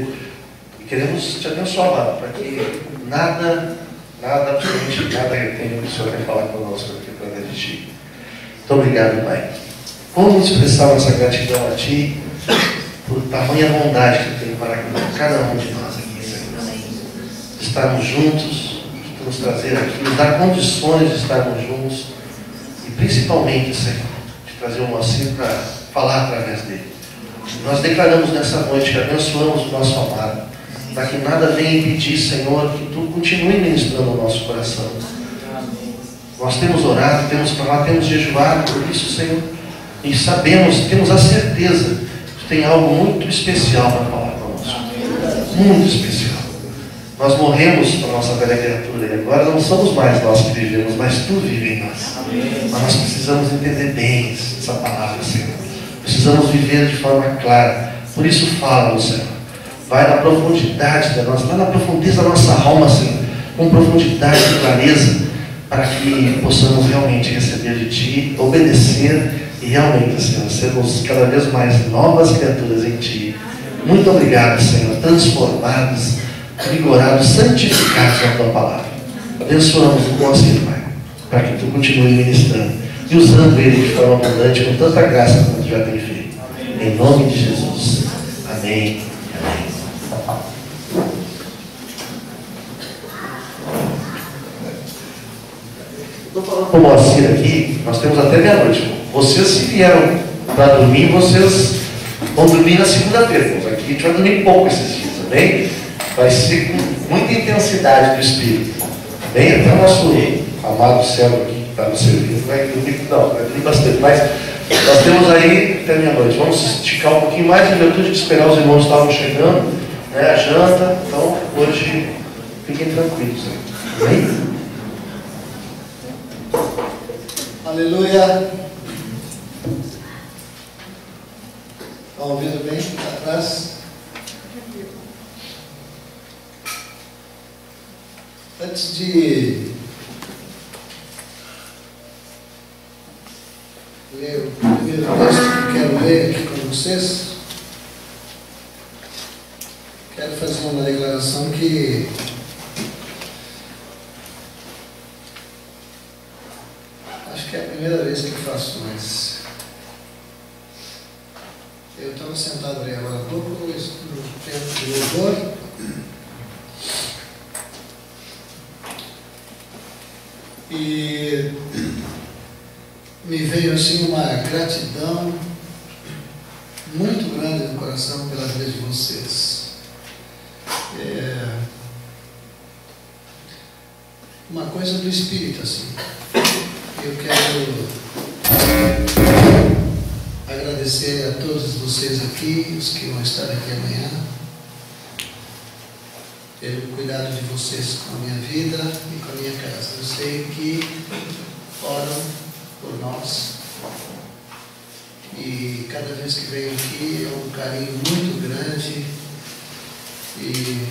E queremos te abençoar, para que nada, nada, absolutamente nada retenha o que o Senhor vai falar conosco aqui para de Muito obrigado, Pai. Como expressar nossa gratidão a Ti por tamanha bondade que tem para cada um de nós aqui, Senhor. Estarmos juntos, de nos trazer aqui, nos dar condições de estarmos juntos e principalmente, Senhor, de trazer o auxílio para falar através dele. Nós declaramos nessa noite que abençoamos o nosso amado, para que nada venha impedir, Senhor, que tu continue ministrando o nosso coração. Nós temos orado, temos falado, temos jejuado por isso, Senhor, e sabemos, temos a certeza que tem algo muito especial para falar conosco. Muito especial. Nós morremos para a nossa velha criatura e agora não somos mais nós que vivemos, mas tu vivem em nós. Mas nós precisamos entender bem essa palavra, Senhor precisamos viver de forma clara. Por isso fala, Senhor. Vai na profundidade da nossa, vai na profundeza da nossa alma, Senhor, com profundidade e clareza, para que possamos realmente receber de Ti, obedecer e realmente, Senhor, sermos cada vez mais novas criaturas em Ti. Muito obrigado, Senhor, transformados, vigorados, santificados na Tua palavra. Abençoamos o nosso irmão, para que Tu continue ministrando e usando ele de forma abundante, com tanta graça como Tu já tem feito. Em nome de Jesus. Amém. Amém. Estou falando com o Moacir aqui, nós temos até meia-noite. Vocês se vieram para dormir, vocês vão dormir na segunda-feira. Aqui a gente vai dormir pouco esses dias, amém? Vai ser com muita intensidade do Espírito. Amém? Até o nosso amado céu aqui que está nos servindo vai dormir, não, vai dormir bastante mas nós temos aí até meia-noite. Vamos esticar um pouquinho mais em virtude de esperar os irmãos estavam chegando, né, a janta. Então, hoje, fiquem tranquilos. Amém? Aleluia. Está ouvindo bem? Tá atrás? Antes de ler o primeiro texto que quero ler aqui com vocês, quero fazer uma declaração que acho que é a primeira vez que faço, mas eu estava sentado ali agora há pouco no tempo de louvor. E veio assim uma gratidão muito grande no coração pela vida de vocês. É uma coisa do espírito assim. Eu quero agradecer a todos vocês aqui, os que vão estar aqui amanhã, pelo cuidado de vocês com a minha vida e com a minha casa. Eu sei que foram nós. E cada vez que venho aqui é um carinho muito grande. E,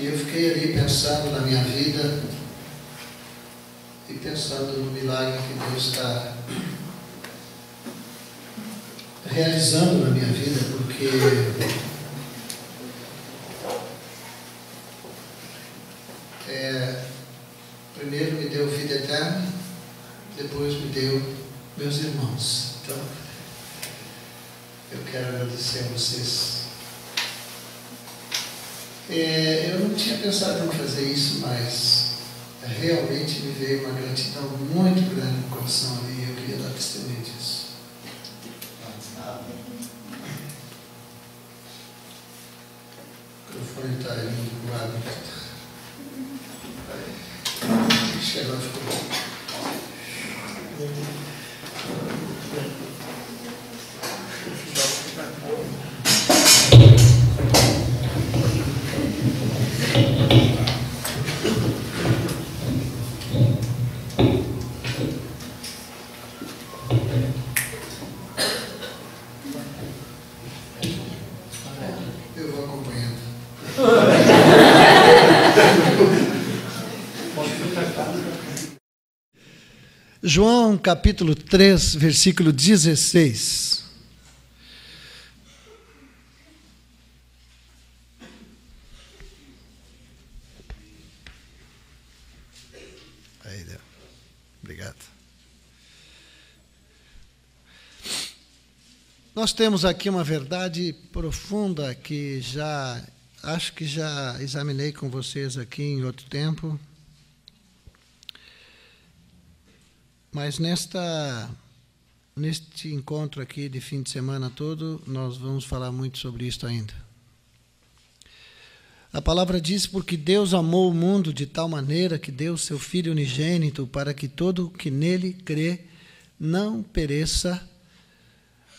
e eu fiquei ali pensando na minha vida e pensando no milagre que Deus está realizando na minha vida, porque deu, meus irmãos. Então, eu quero agradecer a vocês. É, eu não tinha pensado em fazer isso, mas realmente me veio uma gratidão muito grande no coração ali. Eu queria dar testemunho disso. O microfone está indo do lado. Chegou, ficou bom. João capítulo 3, versículo 16. Aí deu. Né? Obrigado. Nós temos aqui uma verdade profunda que já acho que já examinei com vocês aqui em outro tempo. Mas nesta neste encontro aqui de fim de semana todo, nós vamos falar muito sobre isso ainda. A palavra diz: Porque Deus amou o mundo de tal maneira que deu seu Filho unigênito para que todo que nele crê não pereça,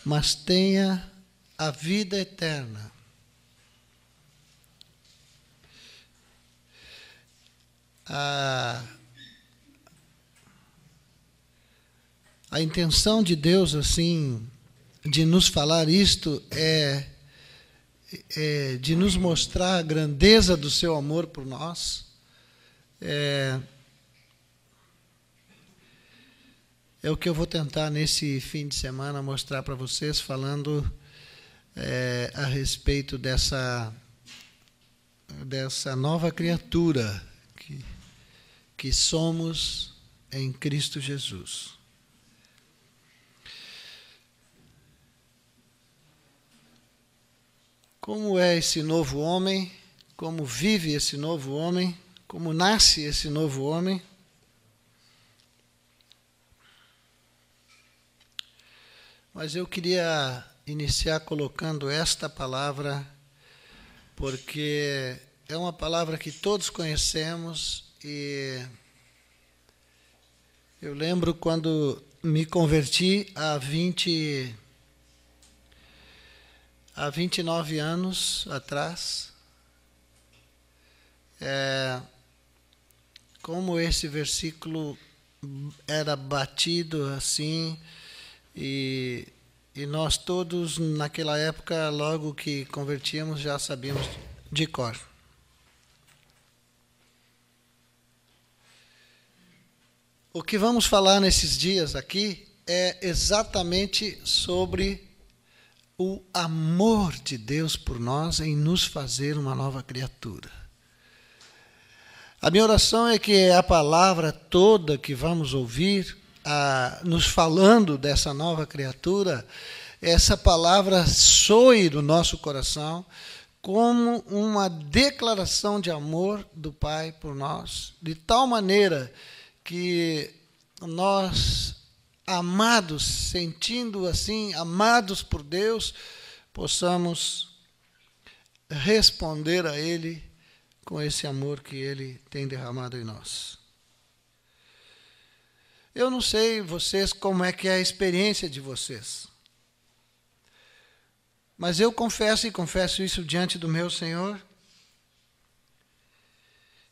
mas tenha a vida eterna. A ah, A intenção de Deus, assim, de nos falar isto é, é de nos mostrar a grandeza do seu amor por nós. É, é o que eu vou tentar nesse fim de semana mostrar para vocês, falando é, a respeito dessa, dessa nova criatura que, que somos em Cristo Jesus. como é esse novo homem, como vive esse novo homem, como nasce esse novo homem. Mas eu queria iniciar colocando esta palavra, porque é uma palavra que todos conhecemos e eu lembro quando me converti há 20 há 29 anos atrás, é, como esse versículo era batido assim, e, e nós todos, naquela época, logo que convertíamos, já sabíamos de cor. O que vamos falar nesses dias aqui é exatamente sobre o amor de Deus por nós em nos fazer uma nova criatura. A minha oração é que a palavra toda que vamos ouvir, a, nos falando dessa nova criatura, essa palavra soe do nosso coração como uma declaração de amor do Pai por nós, de tal maneira que nós amados, sentindo assim, amados por Deus, possamos responder a Ele com esse amor que Ele tem derramado em nós. Eu não sei vocês como é que é a experiência de vocês. Mas eu confesso e confesso isso diante do meu Senhor,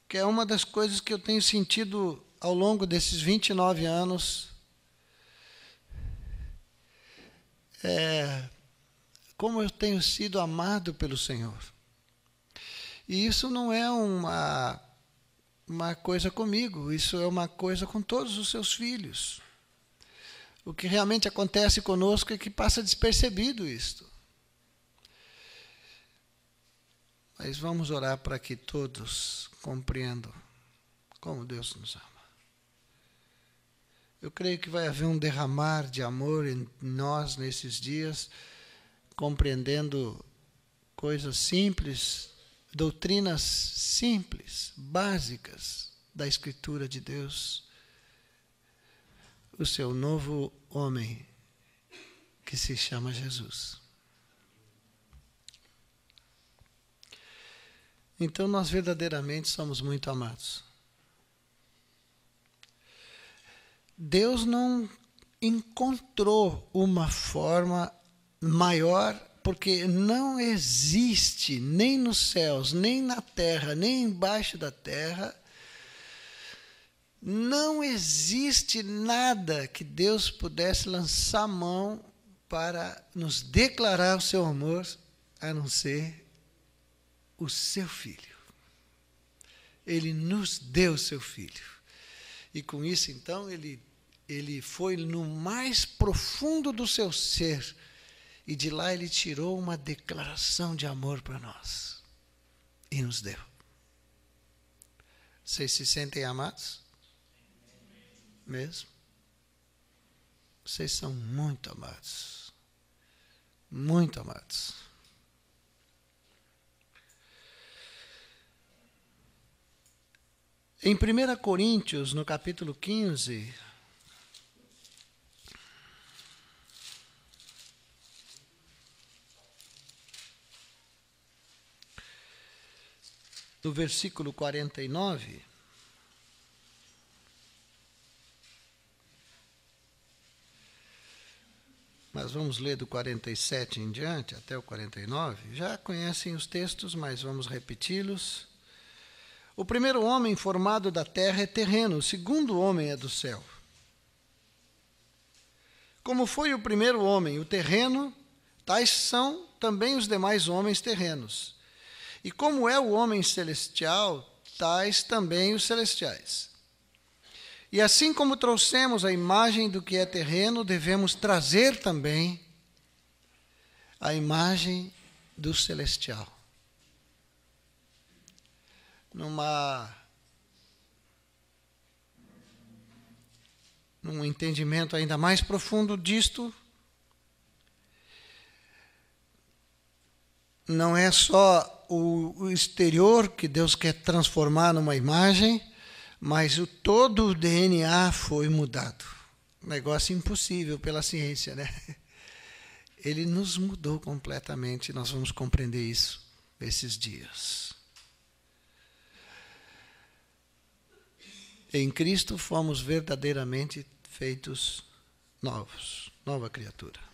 que é uma das coisas que eu tenho sentido ao longo desses 29 anos é, como eu tenho sido amado pelo Senhor. E isso não é uma, uma coisa comigo, isso é uma coisa com todos os seus filhos. O que realmente acontece conosco é que passa despercebido isto. Mas vamos orar para que todos compreendam como Deus nos ama. Eu creio que vai haver um derramar de amor em nós nesses dias, compreendendo coisas simples, doutrinas simples, básicas da Escritura de Deus. O seu novo homem, que se chama Jesus. Então, nós verdadeiramente somos muito amados. Deus não encontrou uma forma maior, porque não existe nem nos céus, nem na terra, nem embaixo da terra, não existe nada que Deus pudesse lançar mão para nos declarar o seu amor, a não ser o seu filho. Ele nos deu o seu filho. E com isso, então, ele ele foi no mais profundo do seu ser e de lá ele tirou uma declaração de amor para nós e nos deu. Vocês se sentem amados? Mesmo? Vocês são muito amados. Muito amados. Em 1 Coríntios, no capítulo 15, do versículo 49. Mas vamos ler do 47 em diante, até o 49. Já conhecem os textos, mas vamos repeti-los. O primeiro homem formado da terra é terreno, o segundo homem é do céu. Como foi o primeiro homem o terreno, tais são também os demais homens terrenos. E como é o homem celestial, tais também os celestiais. E assim como trouxemos a imagem do que é terreno, devemos trazer também a imagem do celestial. Numa num entendimento ainda mais profundo disto, não é só o exterior que Deus quer transformar numa imagem, mas o todo o DNA foi mudado. Negócio impossível pela ciência, né? Ele nos mudou completamente, nós vamos compreender isso esses dias. Em Cristo fomos verdadeiramente feitos novos, nova criatura.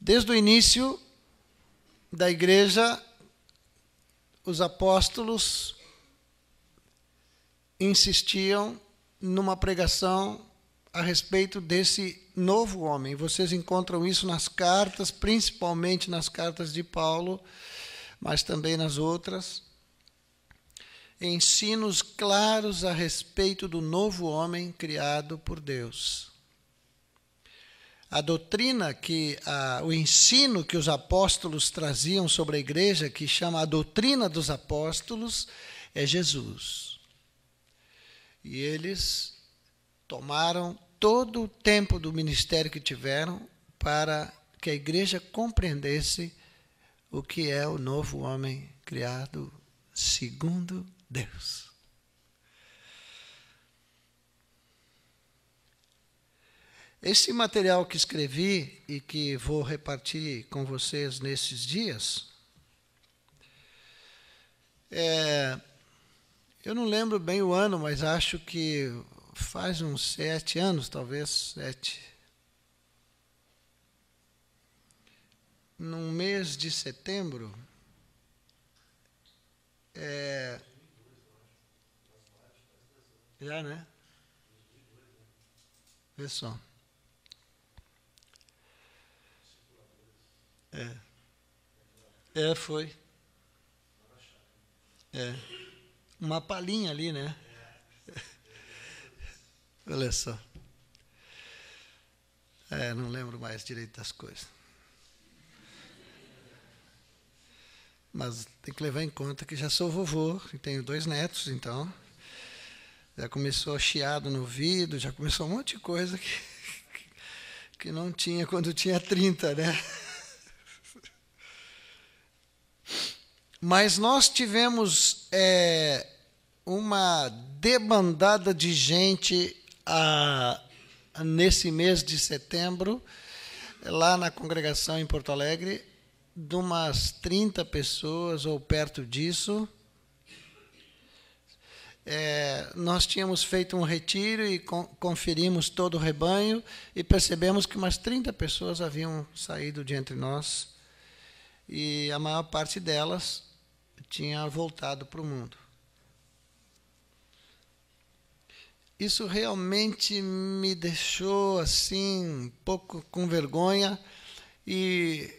Desde o início da igreja, os apóstolos insistiam numa pregação a respeito desse novo homem. Vocês encontram isso nas cartas, principalmente nas cartas de Paulo, mas também nas outras. Ensinos claros a respeito do novo homem criado por Deus a doutrina que a, o ensino que os apóstolos traziam sobre a igreja, que chama a doutrina dos apóstolos, é Jesus. E eles tomaram todo o tempo do ministério que tiveram para que a igreja compreendesse o que é o novo homem criado segundo Deus. Esse material que escrevi e que vou repartir com vocês nesses dias, é, eu não lembro bem o ano, mas acho que faz uns sete anos, talvez sete. Num mês de setembro, é, já, né? Vê só. É. É, foi. É. Uma palhinha ali, né? Olha só. É, não lembro mais direito das coisas. Mas tem que levar em conta que já sou vovô e tenho dois netos, então. Já começou chiado no ouvido, já começou um monte de coisa que, que não tinha quando tinha 30, né? Mas nós tivemos é, uma debandada de gente a, a, nesse mês de setembro, lá na congregação em Porto Alegre, de umas 30 pessoas ou perto disso. É, nós tínhamos feito um retiro e con conferimos todo o rebanho e percebemos que umas 30 pessoas haviam saído de entre nós. E a maior parte delas tinha voltado para o mundo. Isso realmente me deixou assim, um pouco com vergonha. E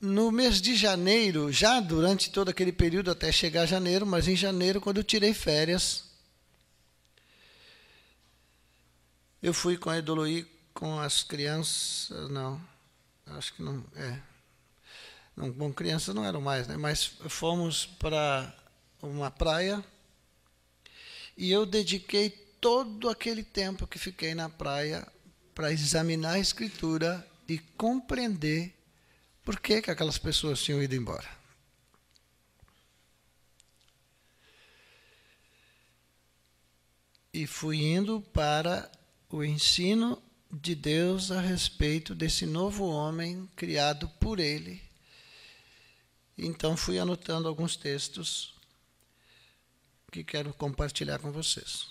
no mês de janeiro, já durante todo aquele período até chegar janeiro, mas em janeiro, quando eu tirei férias, eu fui com a Edoloí, com as crianças. Não, acho que não. É, não, bom, crianças não eram mais, né? Mas fomos para uma praia e eu dediquei todo aquele tempo que fiquei na praia para examinar a escritura e compreender por que, que aquelas pessoas tinham ido embora. E fui indo para o ensino de Deus a respeito desse novo homem criado por Ele então fui anotando alguns textos que quero compartilhar com vocês.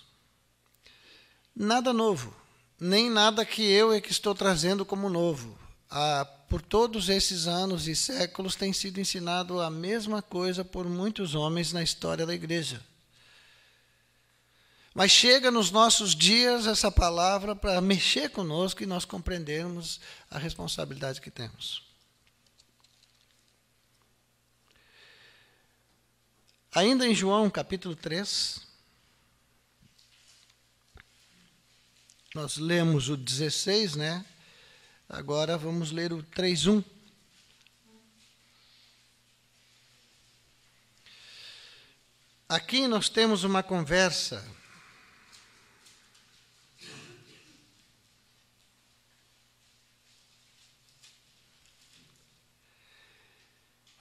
Nada novo, nem nada que eu é que estou trazendo como novo. Ah, por todos esses anos e séculos tem sido ensinado a mesma coisa por muitos homens na história da igreja. Mas chega nos nossos dias essa palavra para mexer conosco e nós compreendermos a responsabilidade que temos. Ainda em João capítulo 3, nós lemos o 16, né? Agora vamos ler o 3:1. Aqui nós temos uma conversa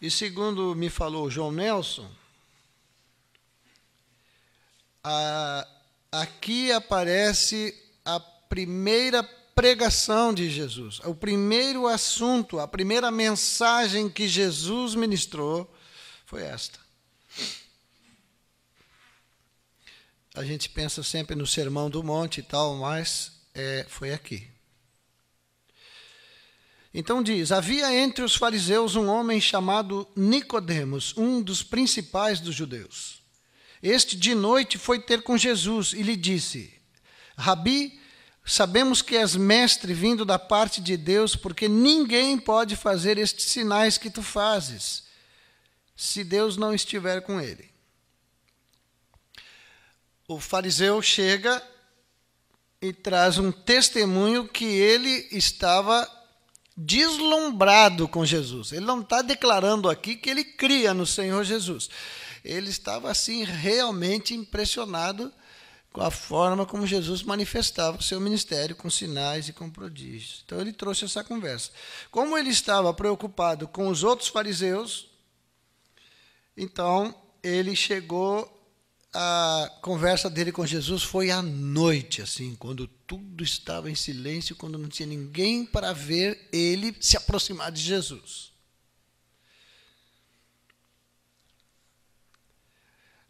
E segundo me falou João Nelson, aqui aparece a primeira pregação de Jesus, o primeiro assunto, a primeira mensagem que Jesus ministrou foi esta. A gente pensa sempre no Sermão do Monte e tal, mas é, foi aqui. Então diz: Havia entre os fariseus um homem chamado Nicodemos, um dos principais dos judeus. Este de noite foi ter com Jesus e lhe disse: Rabi, sabemos que és mestre vindo da parte de Deus, porque ninguém pode fazer estes sinais que tu fazes, se Deus não estiver com ele. O fariseu chega e traz um testemunho que ele estava deslumbrado com Jesus. Ele não está declarando aqui que ele cria no Senhor Jesus ele estava assim realmente impressionado com a forma como Jesus manifestava o seu ministério com sinais e com prodígios. Então ele trouxe essa conversa. Como ele estava preocupado com os outros fariseus, então ele chegou a conversa dele com Jesus foi à noite, assim, quando tudo estava em silêncio, quando não tinha ninguém para ver ele se aproximar de Jesus.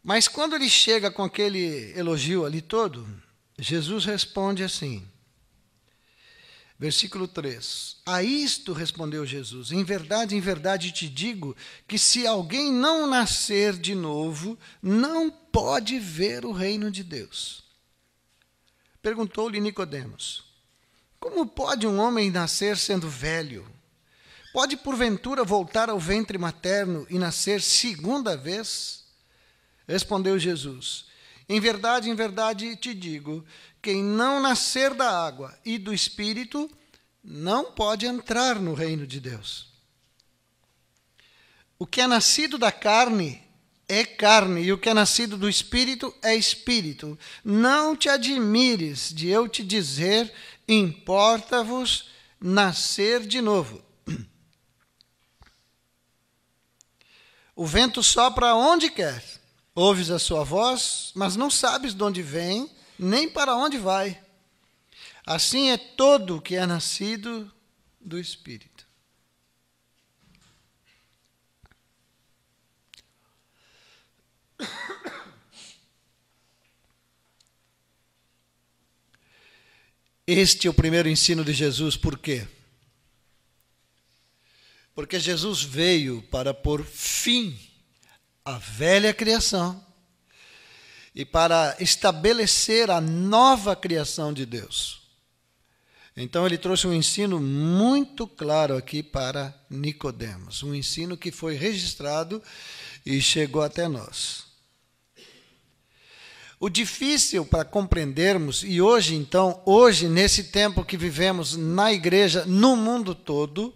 Mas quando ele chega com aquele elogio ali todo, Jesus responde assim. Versículo 3: A isto respondeu Jesus: Em verdade, em verdade te digo que se alguém não nascer de novo, não pode ver o reino de Deus. Perguntou-lhe Nicodemos: Como pode um homem nascer sendo velho? Pode porventura voltar ao ventre materno e nascer segunda vez? Respondeu Jesus: Em verdade, em verdade te digo: quem não nascer da água e do espírito não pode entrar no reino de Deus. O que é nascido da carne é carne, e o que é nascido do espírito é espírito. Não te admires de eu te dizer: importa-vos nascer de novo. O vento sopra onde quer Ouves a sua voz, mas não sabes de onde vem, nem para onde vai. Assim é todo que é nascido do Espírito. Este é o primeiro ensino de Jesus, por quê? Porque Jesus veio para pôr fim a velha criação e para estabelecer a nova criação de Deus. Então ele trouxe um ensino muito claro aqui para Nicodemos, um ensino que foi registrado e chegou até nós. O difícil para compreendermos e hoje então, hoje nesse tempo que vivemos na igreja, no mundo todo,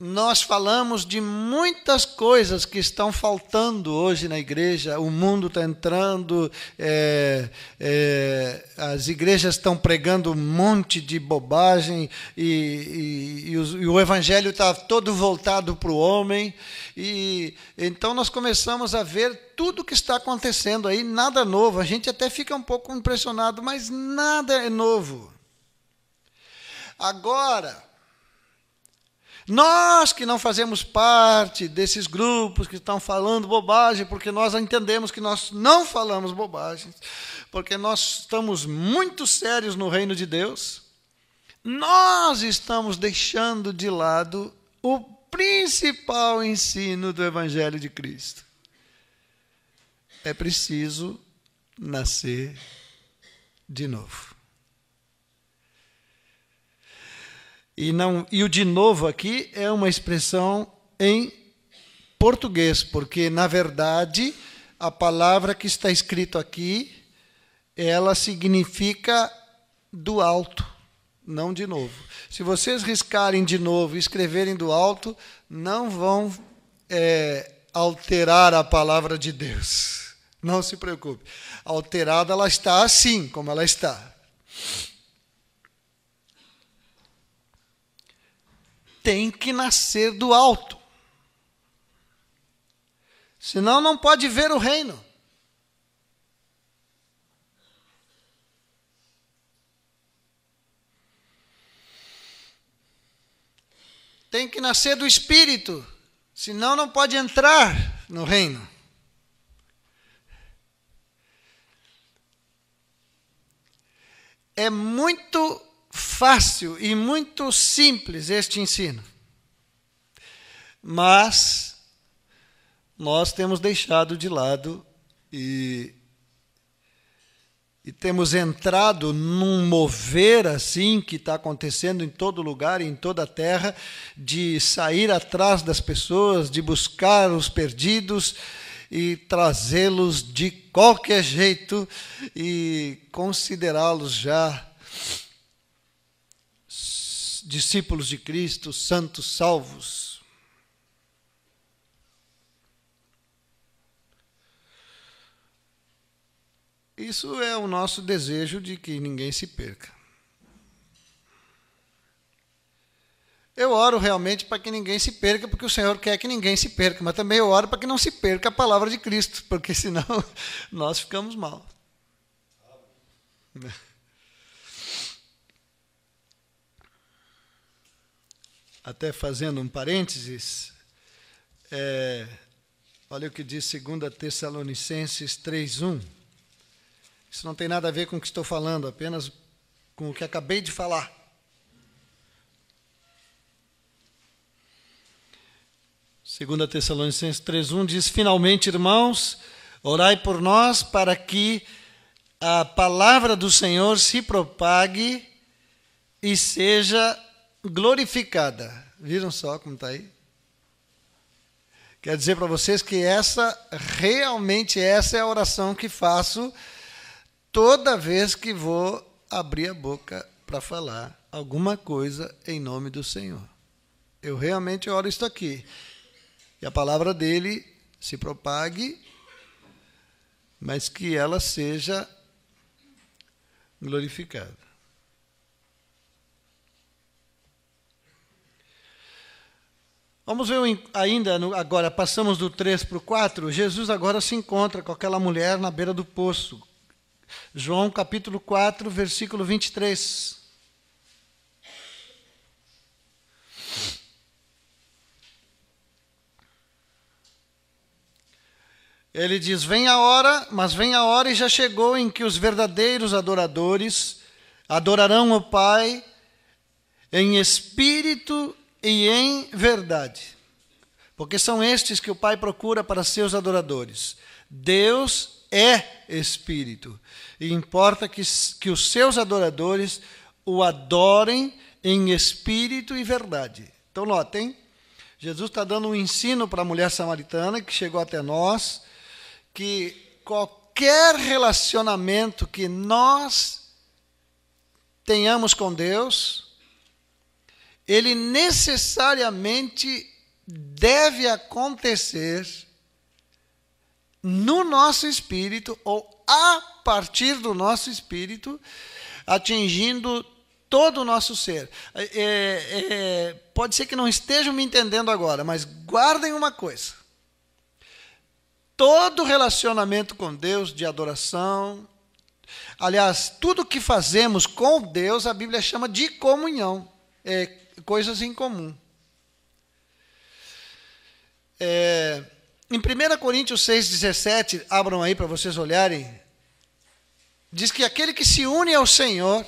nós falamos de muitas coisas que estão faltando hoje na igreja. O mundo está entrando, é, é, as igrejas estão pregando um monte de bobagem e, e, e, e o evangelho está todo voltado para o homem. E então nós começamos a ver tudo que está acontecendo aí, nada novo. A gente até fica um pouco impressionado, mas nada é novo. Agora nós que não fazemos parte desses grupos que estão falando bobagem, porque nós entendemos que nós não falamos bobagens, porque nós estamos muito sérios no reino de Deus, nós estamos deixando de lado o principal ensino do Evangelho de Cristo. É preciso nascer de novo. E, não, e o de novo aqui é uma expressão em português, porque, na verdade, a palavra que está escrito aqui, ela significa do alto, não de novo. Se vocês riscarem de novo e escreverem do alto, não vão é, alterar a palavra de Deus. Não se preocupe. Alterada ela está assim, como ela está. tem que nascer do alto. Senão não pode ver o reino. Tem que nascer do espírito, senão não pode entrar no reino. É muito fácil e muito simples este ensino. Mas nós temos deixado de lado e, e temos entrado num mover assim que está acontecendo em todo lugar, em toda a terra, de sair atrás das pessoas, de buscar os perdidos e trazê-los de qualquer jeito e considerá-los já discípulos de Cristo, santos salvos. Isso é o nosso desejo de que ninguém se perca. Eu oro realmente para que ninguém se perca, porque o Senhor quer que ninguém se perca, mas também eu oro para que não se perca a palavra de Cristo, porque senão nós ficamos mal. até fazendo um parênteses, é, olha o que diz 2 Tessalonicenses 3.1. Isso não tem nada a ver com o que estou falando, apenas com o que acabei de falar. Segunda Tessalonicenses 3:1 diz: "Finalmente, irmãos, orai por nós para que a palavra do Senhor se propague e seja glorificada. Viram só como está aí? Quer dizer para vocês que essa, realmente essa é a oração que faço toda vez que vou abrir a boca para falar alguma coisa em nome do Senhor. Eu realmente oro isso aqui. E a palavra dele se propague, mas que ela seja glorificada. Vamos ver ainda, agora passamos do 3 para o 4, Jesus agora se encontra com aquela mulher na beira do poço. João capítulo 4, versículo 23. Ele diz: Vem a hora, mas vem a hora e já chegou em que os verdadeiros adoradores adorarão o Pai em espírito e em verdade. Porque são estes que o Pai procura para seus adoradores. Deus é Espírito. E importa que, que os seus adoradores o adorem em espírito e verdade. Então, notem, Jesus está dando um ensino para a mulher samaritana que chegou até nós, que qualquer relacionamento que nós tenhamos com Deus, ele necessariamente deve acontecer no nosso espírito ou a partir do nosso espírito, atingindo todo o nosso ser. É, é, é, pode ser que não estejam me entendendo agora, mas guardem uma coisa: todo relacionamento com Deus de adoração, aliás, tudo que fazemos com Deus, a Bíblia chama de comunhão. É coisas em comum. É, em 1 Coríntios 6,17, abram aí para vocês olharem, diz que aquele que se une ao Senhor,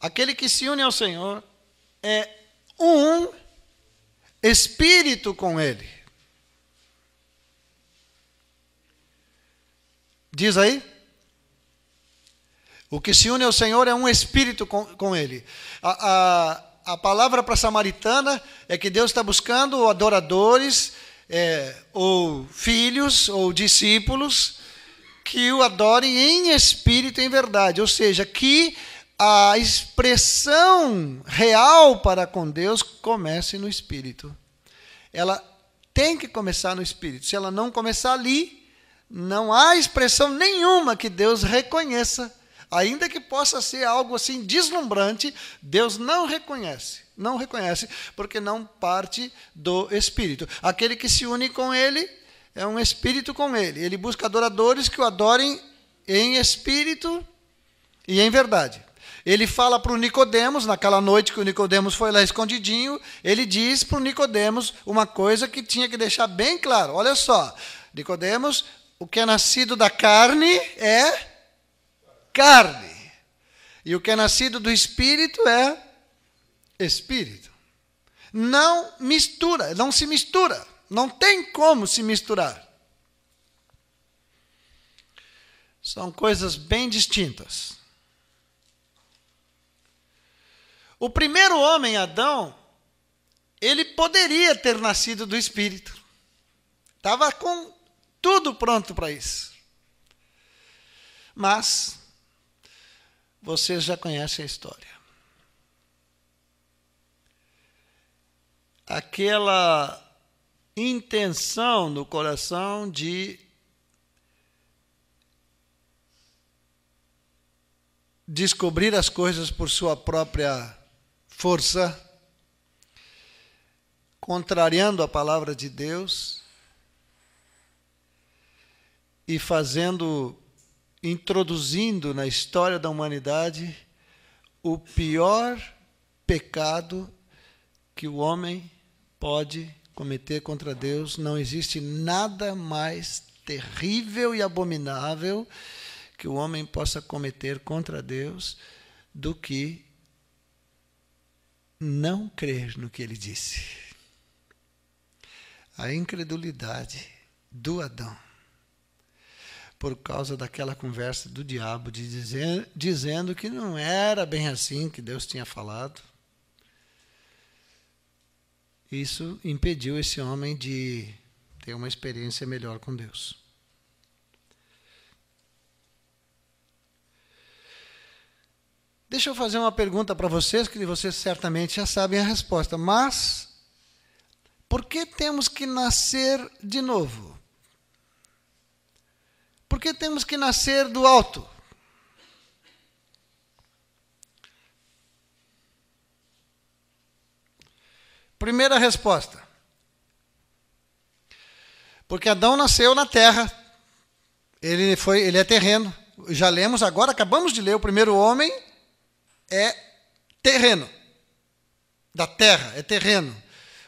aquele que se une ao Senhor é um espírito com Ele. Diz aí. O que se une ao Senhor é um espírito com, com Ele. A, a, a palavra para a samaritana é que Deus está buscando adoradores, é, ou filhos, ou discípulos, que o adorem em espírito e em verdade. Ou seja, que a expressão real para com Deus comece no espírito. Ela tem que começar no espírito. Se ela não começar ali, não há expressão nenhuma que Deus reconheça Ainda que possa ser algo assim deslumbrante, Deus não reconhece. Não reconhece, porque não parte do Espírito. Aquele que se une com Ele é um espírito com Ele. Ele busca adoradores que o adorem em espírito e em verdade. Ele fala para o Nicodemos, naquela noite que o Nicodemos foi lá escondidinho, ele diz para o Nicodemos uma coisa que tinha que deixar bem claro. Olha só, Nicodemos, o que é nascido da carne é carne. E o que é nascido do espírito é espírito. Não mistura, não se mistura. Não tem como se misturar. São coisas bem distintas. O primeiro homem, Adão, ele poderia ter nascido do espírito. Estava com tudo pronto para isso. Mas vocês já conhecem a história. Aquela intenção no coração de descobrir as coisas por sua própria força, contrariando a palavra de Deus e fazendo introduzindo na história da humanidade o pior pecado que o homem pode cometer contra Deus. Não existe nada mais terrível e abominável que o homem possa cometer contra Deus do que não crer no que ele disse. A incredulidade do Adão por causa daquela conversa do diabo de dizer, dizendo que não era bem assim que Deus tinha falado. Isso impediu esse homem de ter uma experiência melhor com Deus. Deixa eu fazer uma pergunta para vocês, que vocês certamente já sabem a resposta, mas por que temos que nascer de novo? Porque temos que nascer do alto. Primeira resposta. Porque Adão nasceu na terra. Ele foi, ele é terreno. Já lemos agora, acabamos de ler, o primeiro homem é terreno. Da terra, é terreno.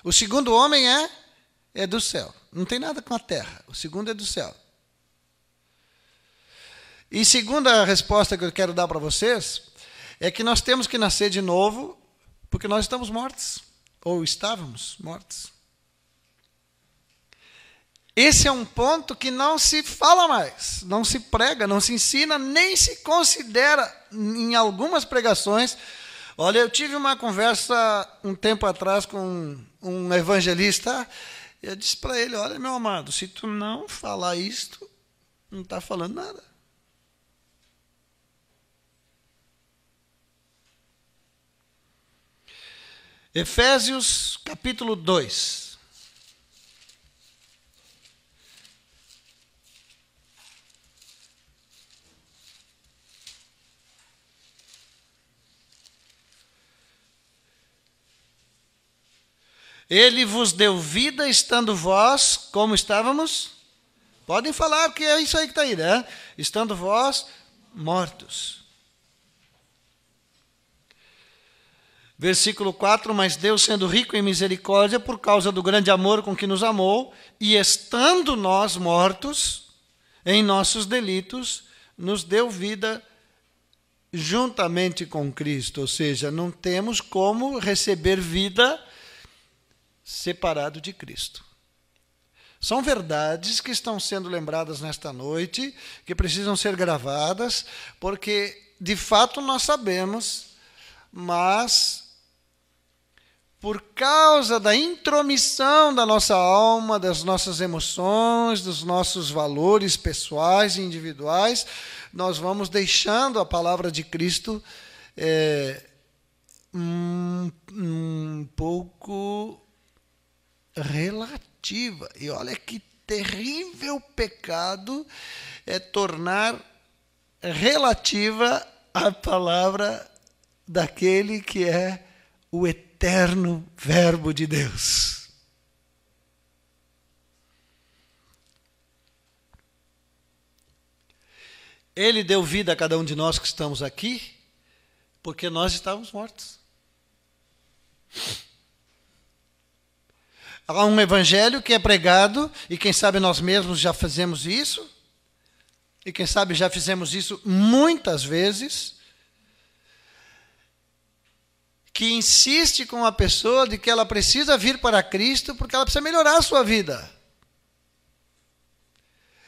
O segundo homem é é do céu. Não tem nada com a terra. O segundo é do céu. E segunda resposta que eu quero dar para vocês é que nós temos que nascer de novo porque nós estamos mortos ou estávamos mortos. Esse é um ponto que não se fala mais, não se prega, não se ensina, nem se considera em algumas pregações. Olha, eu tive uma conversa um tempo atrás com um evangelista. e Eu disse para ele: Olha, meu amado, se tu não falar isto, não está falando nada. Efésios capítulo 2. Ele vos deu vida estando vós, como estávamos? Podem falar, porque é isso aí que está aí, né? Estando vós mortos. Versículo 4: Mas Deus, sendo rico em misericórdia, por causa do grande amor com que nos amou, e estando nós mortos em nossos delitos, nos deu vida juntamente com Cristo. Ou seja, não temos como receber vida separado de Cristo. São verdades que estão sendo lembradas nesta noite, que precisam ser gravadas, porque de fato nós sabemos, mas por causa da intromissão da nossa alma, das nossas emoções, dos nossos valores pessoais e individuais, nós vamos deixando a palavra de Cristo é, um, um pouco relativa. E olha que terrível pecado é tornar relativa a palavra daquele que é o eterno eterno Verbo de Deus. Ele deu vida a cada um de nós que estamos aqui, porque nós estávamos mortos. Há um evangelho que é pregado, e quem sabe nós mesmos já fazemos isso, e quem sabe já fizemos isso muitas vezes, que insiste com a pessoa de que ela precisa vir para Cristo porque ela precisa melhorar a sua vida.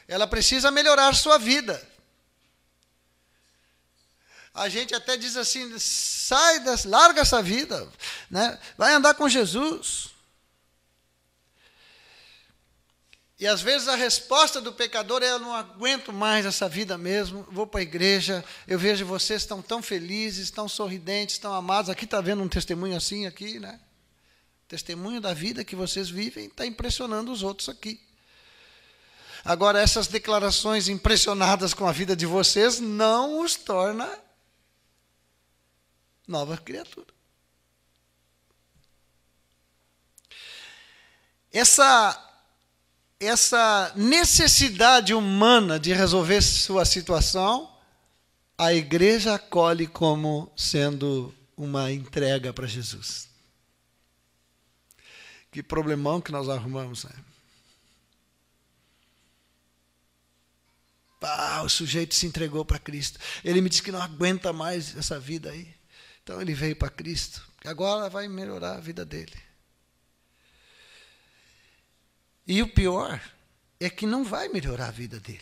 Ela precisa melhorar a sua vida. A gente até diz assim: sai, das, larga essa vida, né? vai andar com Jesus. E às vezes a resposta do pecador é: eu não aguento mais essa vida mesmo, vou para a igreja, eu vejo vocês estão tão felizes, tão sorridentes, tão amados. Aqui está vendo um testemunho assim, aqui, né? Testemunho da vida que vocês vivem está impressionando os outros aqui. Agora, essas declarações impressionadas com a vida de vocês não os torna nova criatura. Essa essa necessidade humana de resolver sua situação, a igreja acolhe como sendo uma entrega para Jesus. Que problemão que nós arrumamos, né? Ah, o sujeito se entregou para Cristo. Ele me disse que não aguenta mais essa vida aí. Então ele veio para Cristo. Agora vai melhorar a vida dele. E o pior é que não vai melhorar a vida dele.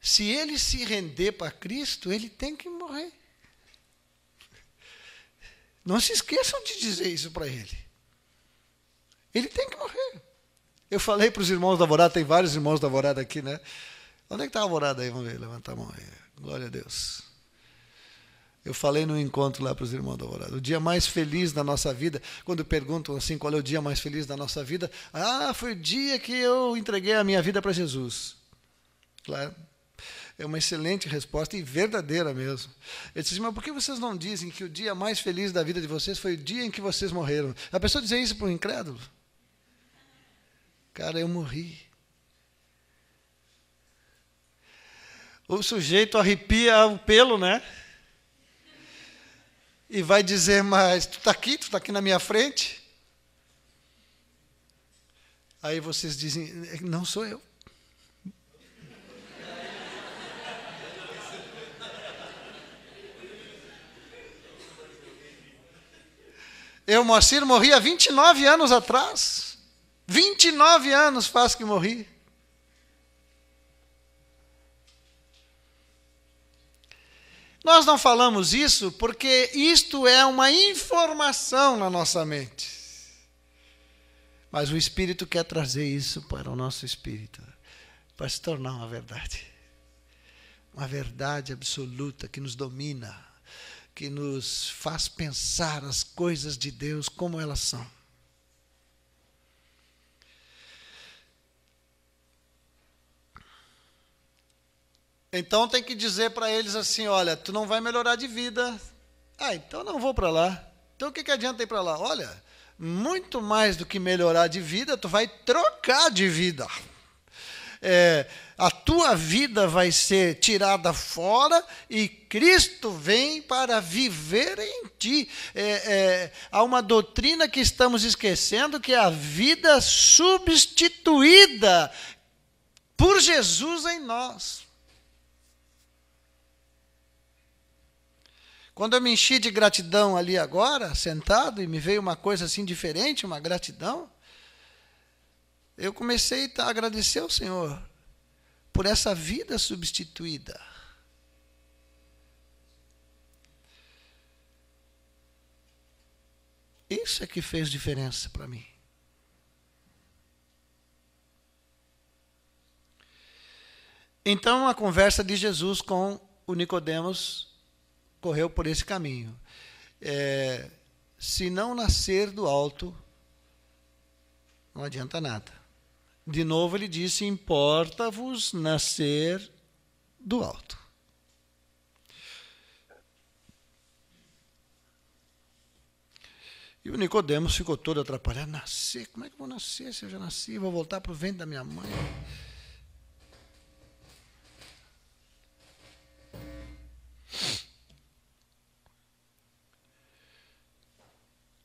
Se ele se render para Cristo, ele tem que morrer. Não se esqueçam de dizer isso para ele. Ele tem que morrer. Eu falei para os irmãos da tem vários irmãos da aqui, né? Onde é que está a morada aí? Vamos ver, levantar a mão aí. Glória a Deus. Eu falei no encontro lá para os irmãos da Alvorada. O dia mais feliz da nossa vida, quando perguntam assim qual é o dia mais feliz da nossa vida, ah, foi o dia que eu entreguei a minha vida para Jesus. Claro. É uma excelente resposta e verdadeira mesmo. Ele disse, assim, mas por que vocês não dizem que o dia mais feliz da vida de vocês foi o dia em que vocês morreram? A pessoa dizer isso para um incrédulo? Cara, eu morri. O sujeito arrepia o pelo, né? e vai dizer, mas tu está aqui, tu está aqui na minha frente. Aí vocês dizem, é, não sou eu. Eu, Moacir, morri há 29 anos atrás. 29 anos faz que morri. Nós não falamos isso porque isto é uma informação na nossa mente. Mas o Espírito quer trazer isso para o nosso espírito, para se tornar uma verdade. Uma verdade absoluta que nos domina, que nos faz pensar as coisas de Deus como elas são. Então tem que dizer para eles assim, olha, tu não vai melhorar de vida. Ah, então não vou para lá. Então o que, que adianta ir para lá? Olha, muito mais do que melhorar de vida, tu vai trocar de vida. É, a tua vida vai ser tirada fora e Cristo vem para viver em ti. É, é, há uma doutrina que estamos esquecendo que é a vida substituída por Jesus em nós. Quando eu me enchi de gratidão ali agora, sentado, e me veio uma coisa assim diferente, uma gratidão, eu comecei a agradecer ao Senhor por essa vida substituída. Isso é que fez diferença para mim. Então a conversa de Jesus com o Nicodemos correu por esse caminho. É, se não nascer do alto, não adianta nada. De novo ele disse: importa-vos nascer do alto. E o Nicodemos ficou todo atrapalhado. Nascer? Como é que eu vou nascer se eu já nasci? Vou voltar para o ventre da minha mãe.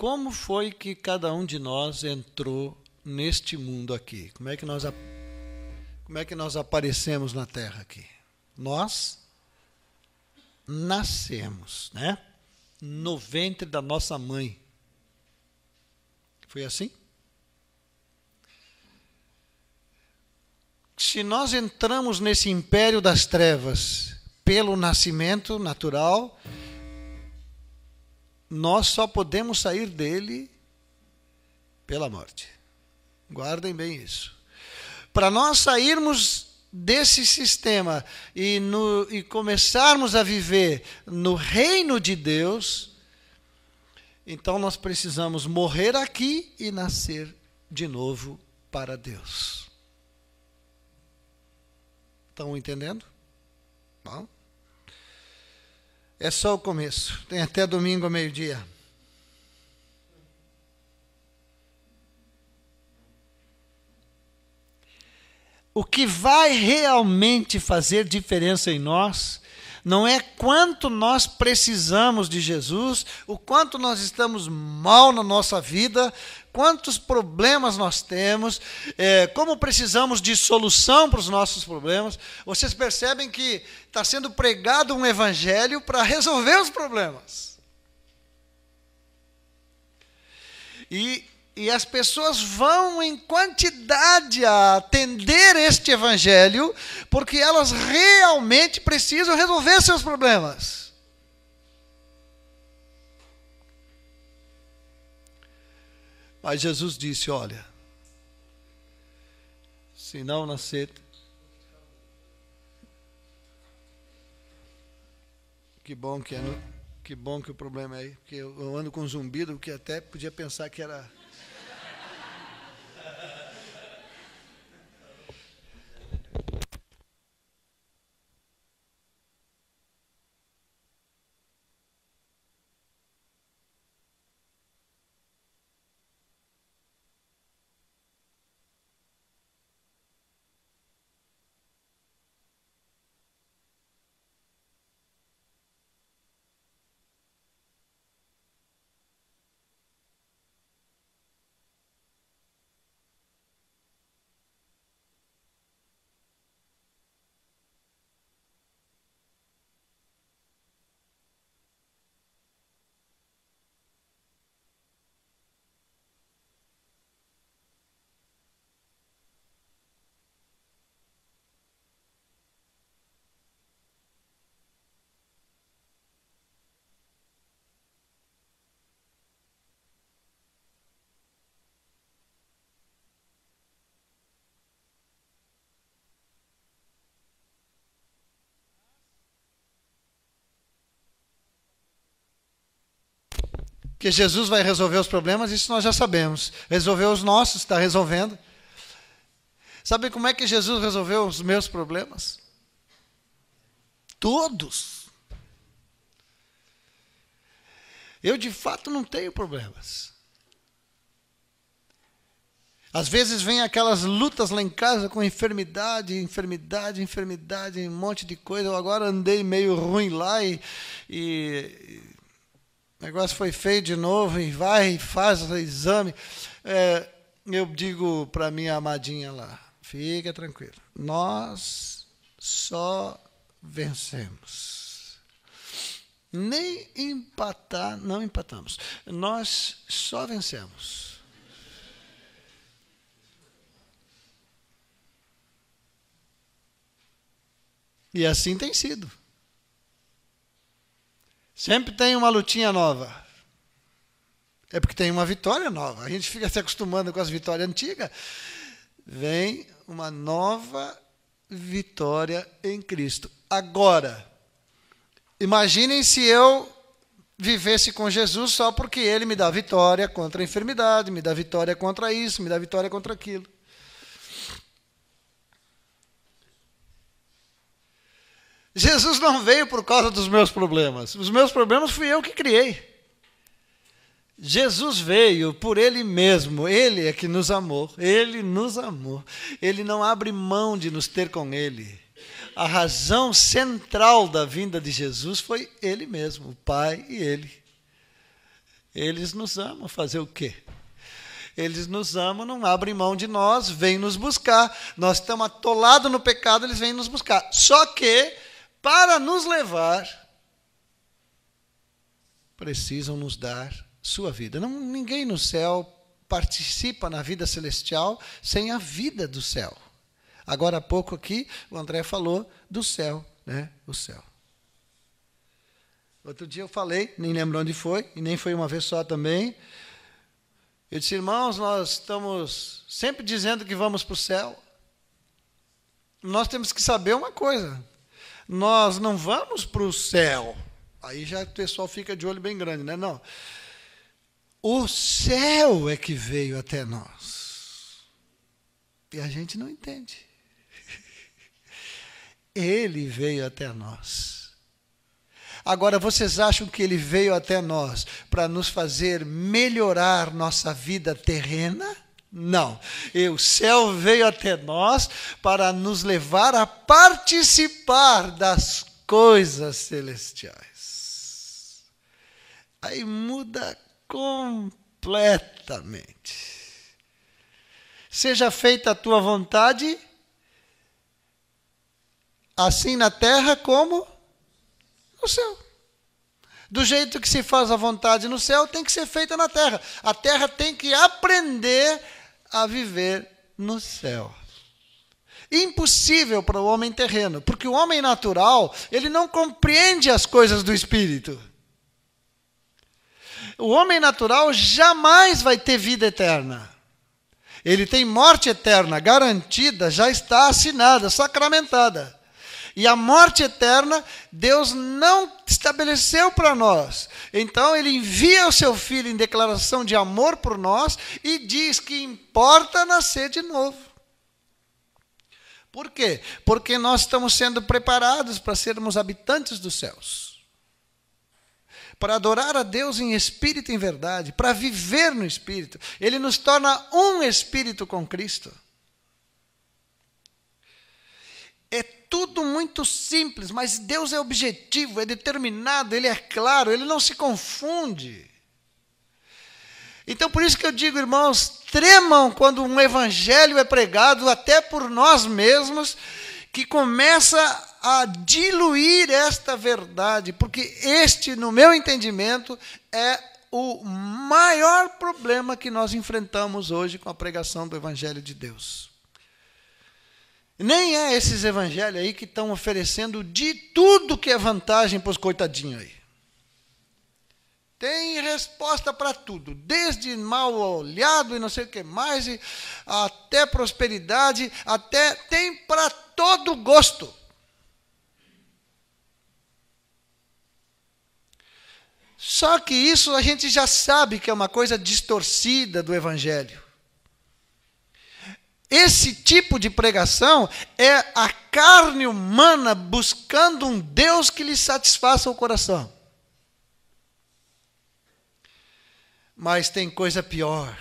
como foi que cada um de nós entrou neste mundo aqui? Como é que nós, como é que nós aparecemos na Terra aqui? Nós nascemos, né? No ventre da nossa mãe. Foi assim? Se nós entramos nesse império das trevas pelo nascimento natural, nós só podemos sair dele pela morte. Guardem bem isso. Para nós sairmos desse sistema e, no, e começarmos a viver no reino de Deus, então nós precisamos morrer aqui e nascer de novo para Deus. Estão entendendo? Bom. É só o começo. Tem até domingo ao meio-dia. O que vai realmente fazer diferença em nós não é quanto nós precisamos de Jesus, o quanto nós estamos mal na nossa vida, quantos problemas nós temos, é, como precisamos de solução para os nossos problemas, vocês percebem que está sendo pregado um evangelho para resolver os problemas. E, e as pessoas vão em quantidade a atender este evangelho, porque elas realmente precisam resolver seus problemas. Mas Jesus disse: Olha, se não nascer. Que bom que, é no... que bom que o problema é aí, porque eu ando com um zumbido que até podia pensar que era. que Jesus vai resolver os problemas, isso nós já sabemos. Resolveu os nossos, está resolvendo. Sabe como é que Jesus resolveu os meus problemas? Todos. Eu de fato não tenho problemas. Às vezes vem aquelas lutas lá em casa com enfermidade, enfermidade, enfermidade, um monte de coisa. Eu agora andei meio ruim lá e, e o negócio foi feio de novo, e vai e faz o exame. É, eu digo para minha amadinha lá, fica tranquilo, nós só vencemos. Nem empatar, não empatamos. Nós só vencemos. E assim tem sido. Sempre tem uma lutinha nova. É porque tem uma vitória nova. A gente fica se acostumando com as vitórias antigas. Vem uma nova vitória em Cristo. Agora, imaginem se eu vivesse com Jesus só porque ele me dá vitória contra a enfermidade, me dá vitória contra isso, me dá vitória contra aquilo. Jesus não veio por causa dos meus problemas. Os meus problemas fui eu que criei. Jesus veio por Ele mesmo, Ele é que nos amou, Ele nos amou, Ele não abre mão de nos ter com Ele. A razão central da vinda de Jesus foi Ele mesmo, o Pai e Ele. Eles nos amam fazer o quê? Eles nos amam, não abrem mão de nós, vêm nos buscar. Nós estamos atolados no pecado, eles vêm nos buscar. Só que para nos levar, precisam nos dar sua vida. Não, ninguém no céu participa na vida celestial sem a vida do céu. Agora há pouco aqui o André falou do céu, né? O céu. Outro dia eu falei, nem lembro onde foi, e nem foi uma vez só também. Eu disse, irmãos, nós estamos sempre dizendo que vamos para o céu. Nós temos que saber uma coisa: nós não vamos para o céu. Aí já o pessoal fica de olho bem grande, né? Não. O céu é que veio até nós. E a gente não entende. Ele veio até nós. Agora, vocês acham que ele veio até nós para nos fazer melhorar nossa vida terrena? Não. E o céu veio até nós para nos levar a participar das coisas celestiais. Aí muda completamente. Seja feita a tua vontade, assim na terra como no céu. Do jeito que se faz a vontade no céu, tem que ser feita na terra. A terra tem que aprender a viver no céu. Impossível para o homem terreno, porque o homem natural, ele não compreende as coisas do espírito. O homem natural jamais vai ter vida eterna. Ele tem morte eterna garantida, já está assinada, sacramentada. E a morte eterna, Deus não estabeleceu para nós. Então, ele envia o seu filho em declaração de amor por nós e diz que importa nascer de novo. Por quê? Porque nós estamos sendo preparados para sermos habitantes dos céus. Para adorar a Deus em espírito e em verdade, para viver no espírito. Ele nos torna um espírito com Cristo. É tudo muito simples, mas Deus é objetivo, é determinado, ele é claro, ele não se confunde. Então, por isso que eu digo, irmãos, tremam quando um evangelho é pregado, até por nós mesmos, que começa a diluir esta verdade, porque este, no meu entendimento, é o maior problema que nós enfrentamos hoje com a pregação do Evangelho de Deus. Nem é esses evangelhos aí que estão oferecendo de tudo que é vantagem para os coitadinhos aí. Tem resposta para tudo, desde mal olhado e não sei o que mais, até prosperidade, até tem para todo gosto. Só que isso a gente já sabe que é uma coisa distorcida do Evangelho. Esse tipo de pregação é a carne humana buscando um Deus que lhe satisfaça o coração. Mas tem coisa pior.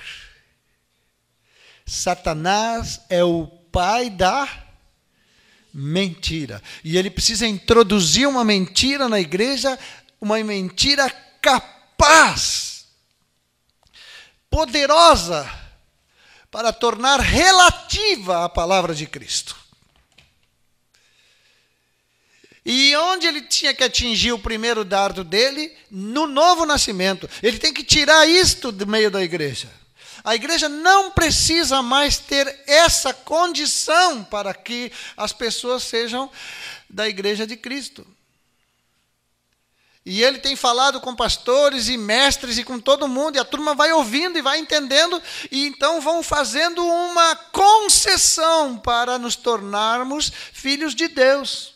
Satanás é o pai da mentira. E ele precisa introduzir uma mentira na igreja, uma mentira capaz, poderosa para tornar relativa a palavra de Cristo. E onde ele tinha que atingir o primeiro dardo dele? No novo nascimento. Ele tem que tirar isto do meio da igreja. A igreja não precisa mais ter essa condição para que as pessoas sejam da igreja de Cristo. E ele tem falado com pastores e mestres e com todo mundo, e a turma vai ouvindo e vai entendendo, e então vão fazendo uma concessão para nos tornarmos filhos de Deus.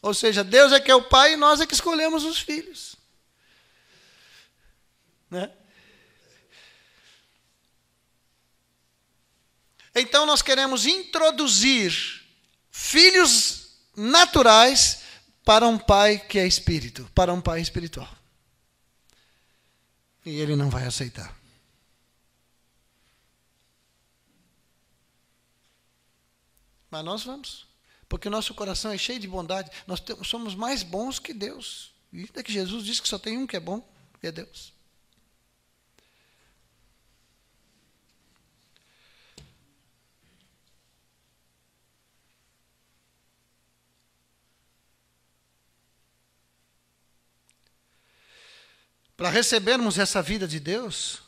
Ou seja, Deus é que é o pai e nós é que escolhemos os filhos. Né? Então nós queremos introduzir filhos naturais para um pai que é espírito, para um pai espiritual. E ele não vai aceitar. Mas nós vamos, porque o nosso coração é cheio de bondade, nós somos mais bons que Deus. ainda que Jesus disse que só tem um que é bom, que é Deus. Para recebermos essa vida de Deus,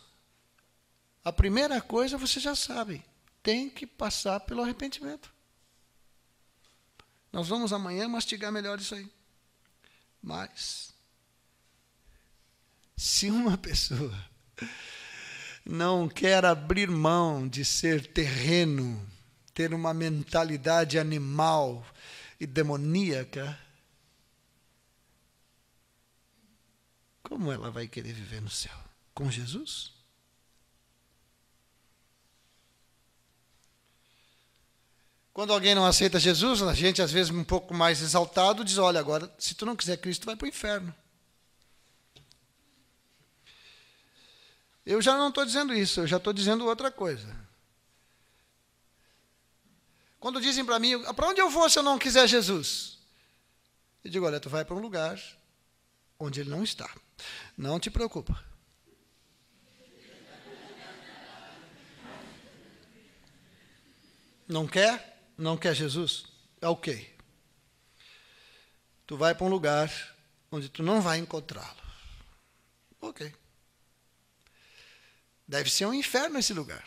a primeira coisa você já sabe, tem que passar pelo arrependimento. Nós vamos amanhã mastigar melhor isso aí. Mas, se uma pessoa não quer abrir mão de ser terreno, ter uma mentalidade animal e demoníaca, como ela vai querer viver no céu? Com Jesus? Quando alguém não aceita Jesus, a gente, às vezes, um pouco mais exaltado, diz: Olha, agora, se tu não quiser Cristo, vai para o inferno. Eu já não estou dizendo isso, eu já estou dizendo outra coisa. Quando dizem para mim, ah, para onde eu vou se eu não quiser Jesus? Eu digo, olha, tu vai para um lugar onde ele não está. Não te preocupa. Não quer? Não quer Jesus? É ok. Tu vai para um lugar onde tu não vai encontrá-lo. Ok. Deve ser um inferno esse lugar.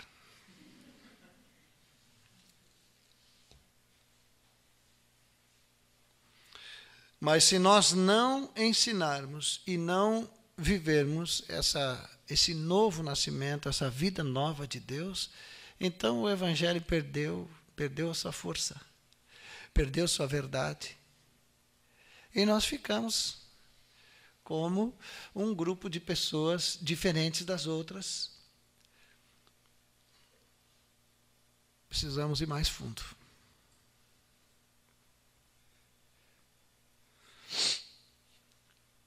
Mas se nós não ensinarmos e não vivermos essa, esse novo nascimento, essa vida nova de Deus, então o Evangelho perdeu, perdeu a sua força, perdeu sua verdade. E nós ficamos como um grupo de pessoas diferentes das outras. Precisamos ir mais fundo.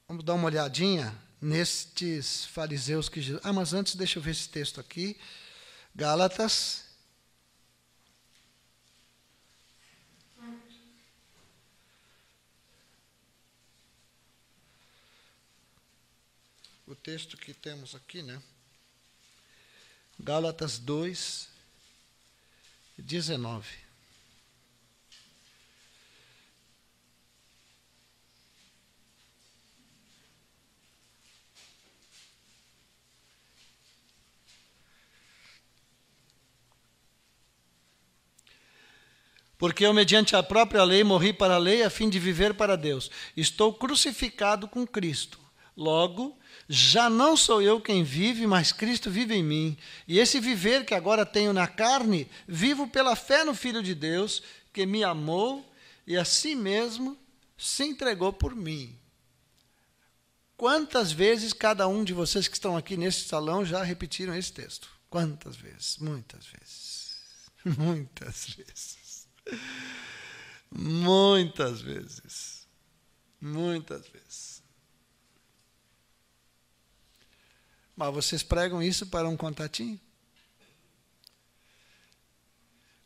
Vamos dar uma olhadinha nestes fariseus que Jesus. Ah, mas antes deixa eu ver esse texto aqui. Gálatas. O texto que temos aqui, né? Gálatas 2, 19. Porque eu, mediante a própria lei, morri para a lei a fim de viver para Deus. Estou crucificado com Cristo. Logo, já não sou eu quem vive, mas Cristo vive em mim. E esse viver que agora tenho na carne, vivo pela fé no Filho de Deus, que me amou e a si mesmo se entregou por mim. Quantas vezes cada um de vocês que estão aqui nesse salão já repetiram esse texto? Quantas vezes? Muitas vezes. Muitas vezes. Muitas vezes. Muitas vezes. Mas vocês pregam isso para um contatinho?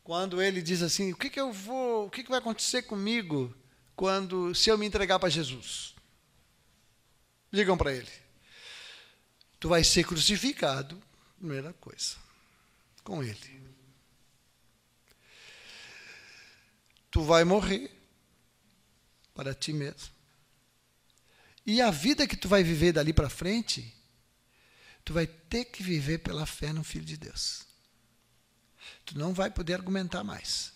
Quando ele diz assim, o que, que eu vou, o que, que vai acontecer comigo quando se eu me entregar para Jesus? Digam para ele. Tu vais ser crucificado, primeira coisa, com ele. tu vai morrer para ti mesmo. E a vida que tu vai viver dali para frente, tu vai ter que viver pela fé no Filho de Deus. Tu não vai poder argumentar mais.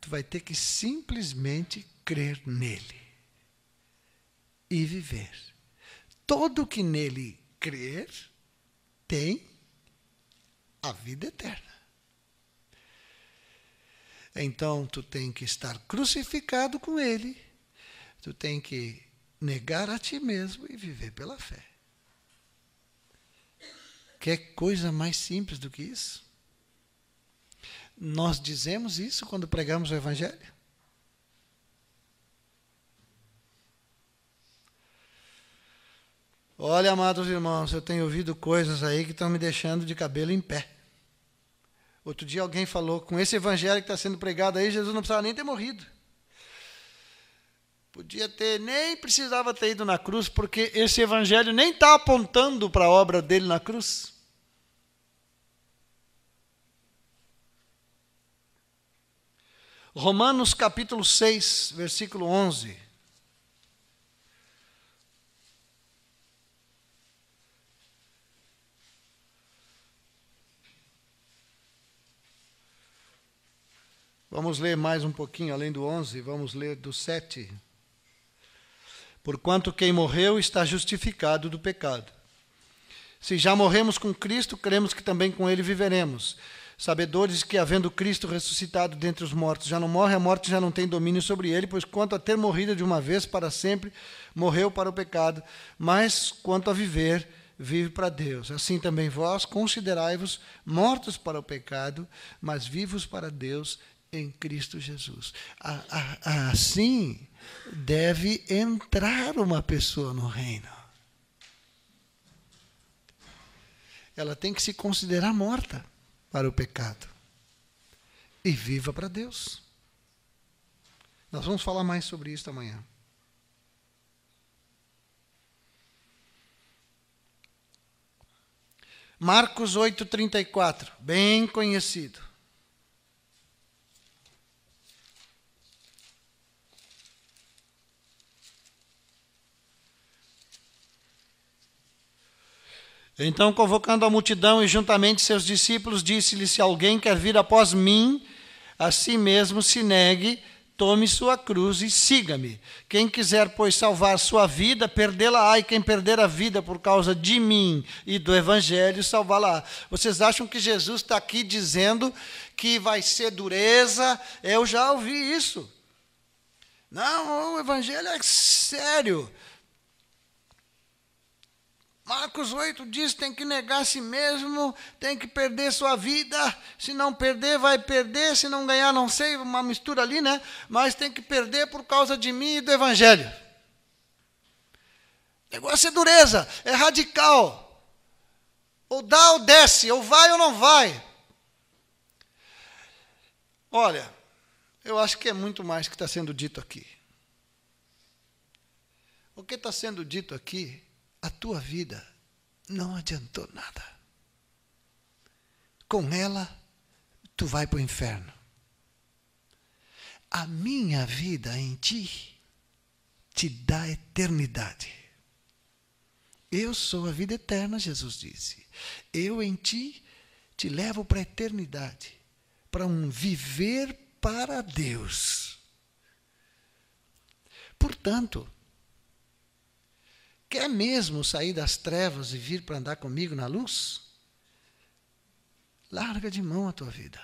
Tu vai ter que simplesmente crer nele e viver. Todo que nele crer tem a vida eterna. Então tu tem que estar crucificado com ele, tu tem que negar a ti mesmo e viver pela fé. Quer coisa mais simples do que isso? Nós dizemos isso quando pregamos o Evangelho? Olha, amados irmãos, eu tenho ouvido coisas aí que estão me deixando de cabelo em pé. Outro dia alguém falou: com esse evangelho que está sendo pregado aí, Jesus não precisava nem ter morrido. Podia ter, nem precisava ter ido na cruz, porque esse evangelho nem está apontando para a obra dele na cruz. Romanos capítulo 6, versículo 11. Vamos ler mais um pouquinho, além do 11, vamos ler do 7. Porquanto quem morreu está justificado do pecado. Se já morremos com Cristo, cremos que também com Ele viveremos. Sabedores que, havendo Cristo ressuscitado dentre os mortos, já não morre, a morte já não tem domínio sobre ele, pois quanto a ter morrido de uma vez para sempre, morreu para o pecado, mas quanto a viver, vive para Deus. Assim também vós considerai-vos mortos para o pecado, mas vivos para Deus em Cristo Jesus. Assim deve entrar uma pessoa no reino. Ela tem que se considerar morta para o pecado e viva para Deus. Nós vamos falar mais sobre isso amanhã. Marcos 8,34, bem conhecido. Então, convocando a multidão e juntamente seus discípulos, disse-lhe: Se alguém quer vir após mim, a si mesmo se negue, tome sua cruz e siga-me. Quem quiser, pois, salvar sua vida, perdê-la-á, e quem perder a vida por causa de mim e do evangelho, salvá-la. Vocês acham que Jesus está aqui dizendo que vai ser dureza? Eu já ouvi isso. Não, o evangelho é sério. Marcos 8 diz: tem que negar a si mesmo, tem que perder sua vida. Se não perder, vai perder. Se não ganhar, não sei, uma mistura ali, né? Mas tem que perder por causa de mim e do Evangelho. O negócio é dureza, é radical. Ou dá ou desce, ou vai ou não vai. Olha, eu acho que é muito mais que está sendo dito aqui. O que está sendo dito aqui a tua vida não adiantou nada. Com ela, tu vai para o inferno. A minha vida em ti te dá eternidade. Eu sou a vida eterna, Jesus disse. Eu em ti te levo para a eternidade, para um viver para Deus. Portanto, Quer mesmo sair das trevas e vir para andar comigo na luz? Larga de mão a tua vida.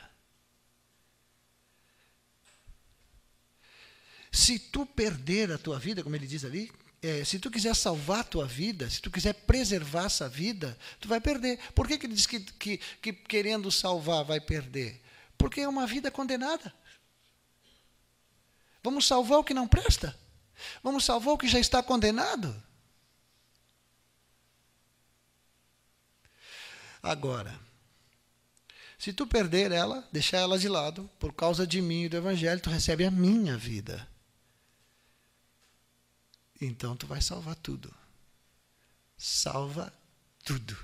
Se tu perder a tua vida, como ele diz ali, é, se tu quiser salvar a tua vida, se tu quiser preservar essa vida, tu vai perder. Por que, que ele diz que, que, que querendo salvar vai perder? Porque é uma vida condenada. Vamos salvar o que não presta? Vamos salvar o que já está condenado? agora. Se tu perder ela, deixar ela de lado, por causa de mim e do Evangelho, tu recebe a minha vida. Então tu vai salvar tudo. Salva tudo.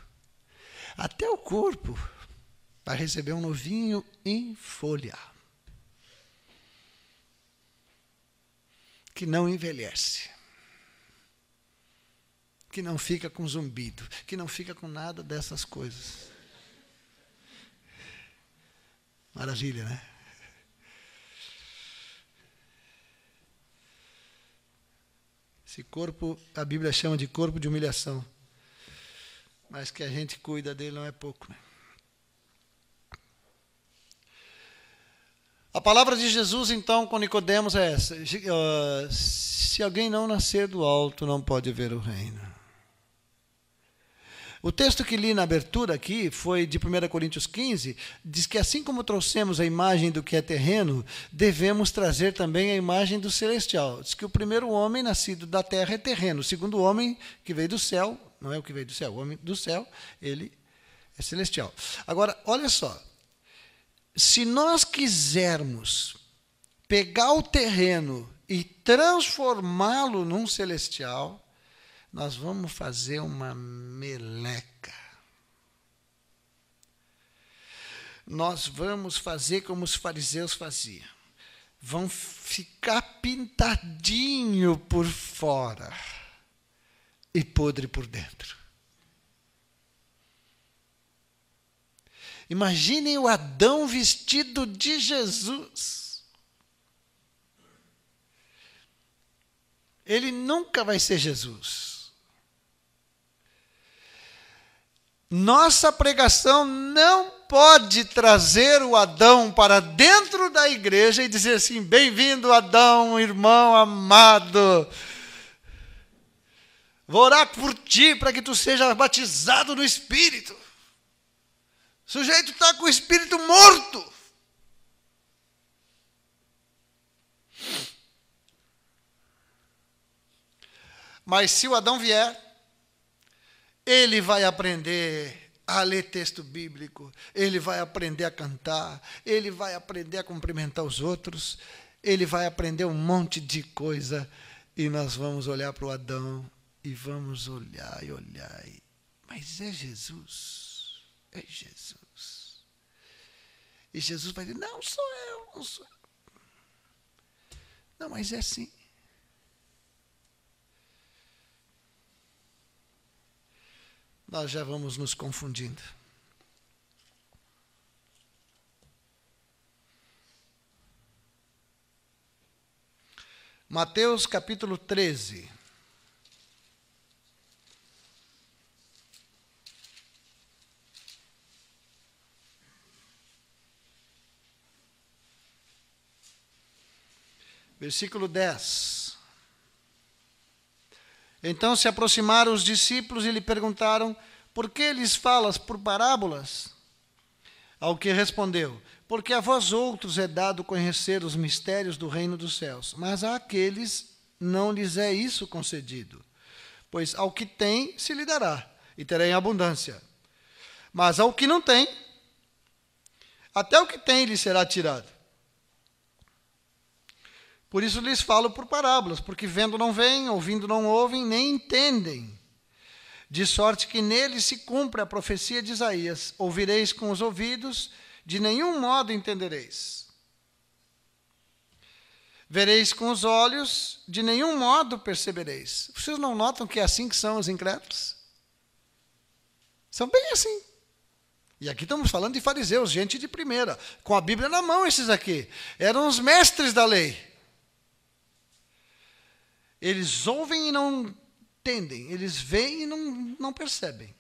Até o corpo vai receber um novinho em folha. Que não envelhece que não fica com zumbido, que não fica com nada dessas coisas. Maravilha, né? Esse corpo, a Bíblia chama de corpo de humilhação. Mas que a gente cuida dele não é pouco, né? A palavra de Jesus, então, com Nicodemos é essa: se alguém não nascer do alto, não pode ver o reino. O texto que li na abertura aqui foi de 1 Coríntios 15, diz que assim como trouxemos a imagem do que é terreno, devemos trazer também a imagem do celestial. Diz que o primeiro homem nascido da terra é terreno, o segundo homem que veio do céu, não é o que veio do céu, o homem do céu, ele é celestial. Agora, olha só. Se nós quisermos pegar o terreno e transformá-lo num celestial, nós vamos fazer uma meleca. Nós vamos fazer como os fariseus faziam. Vão ficar pintadinho por fora e podre por dentro. Imaginem o Adão vestido de Jesus. Ele nunca vai ser Jesus. Nossa pregação não pode trazer o Adão para dentro da igreja e dizer assim: bem-vindo, Adão, irmão amado. Vou orar por ti para que tu seja batizado no Espírito. O sujeito está com o Espírito morto. Mas se o Adão vier, ele vai aprender a ler texto bíblico, ele vai aprender a cantar, ele vai aprender a cumprimentar os outros, ele vai aprender um monte de coisa e nós vamos olhar para o Adão e vamos olhar e olhar. E... Mas é Jesus, é Jesus. E Jesus vai dizer: Não sou eu, não sou eu. Não, mas é assim. nós já vamos nos confundindo. Mateus capítulo 13. Versículo 10. Então se aproximaram os discípulos e lhe perguntaram: Por que lhes falas por parábolas? Ao que respondeu: Porque a vós outros é dado conhecer os mistérios do reino dos céus, mas àqueles não lhes é isso concedido. Pois ao que tem se lhe dará, e terá em abundância. Mas ao que não tem, até o que tem lhe será tirado. Por isso lhes falo por parábolas, porque vendo não veem, ouvindo não ouvem, nem entendem. De sorte que nele se cumpre a profecia de Isaías: ouvireis com os ouvidos, de nenhum modo entendereis. Vereis com os olhos, de nenhum modo percebereis. Vocês não notam que é assim que são os incrédulos? São bem assim. E aqui estamos falando de fariseus, gente de primeira, com a Bíblia na mão, esses aqui. Eram os mestres da lei. Eles ouvem e não entendem, eles veem e não, não percebem.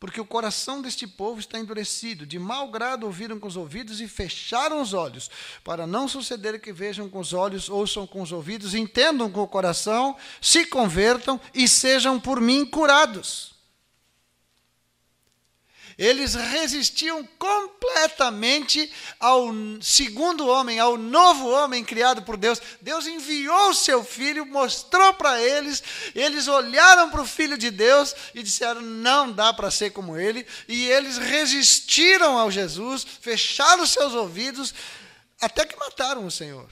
Porque o coração deste povo está endurecido, de mau grado ouviram com os ouvidos e fecharam os olhos, para não suceder que vejam com os olhos, ouçam com os ouvidos, entendam com o coração, se convertam e sejam por mim curados. Eles resistiam completamente ao segundo homem, ao novo homem criado por Deus. Deus enviou o seu filho, mostrou para eles, eles olharam para o filho de Deus e disseram: não dá para ser como ele. E eles resistiram ao Jesus, fecharam seus ouvidos, até que mataram o Senhor.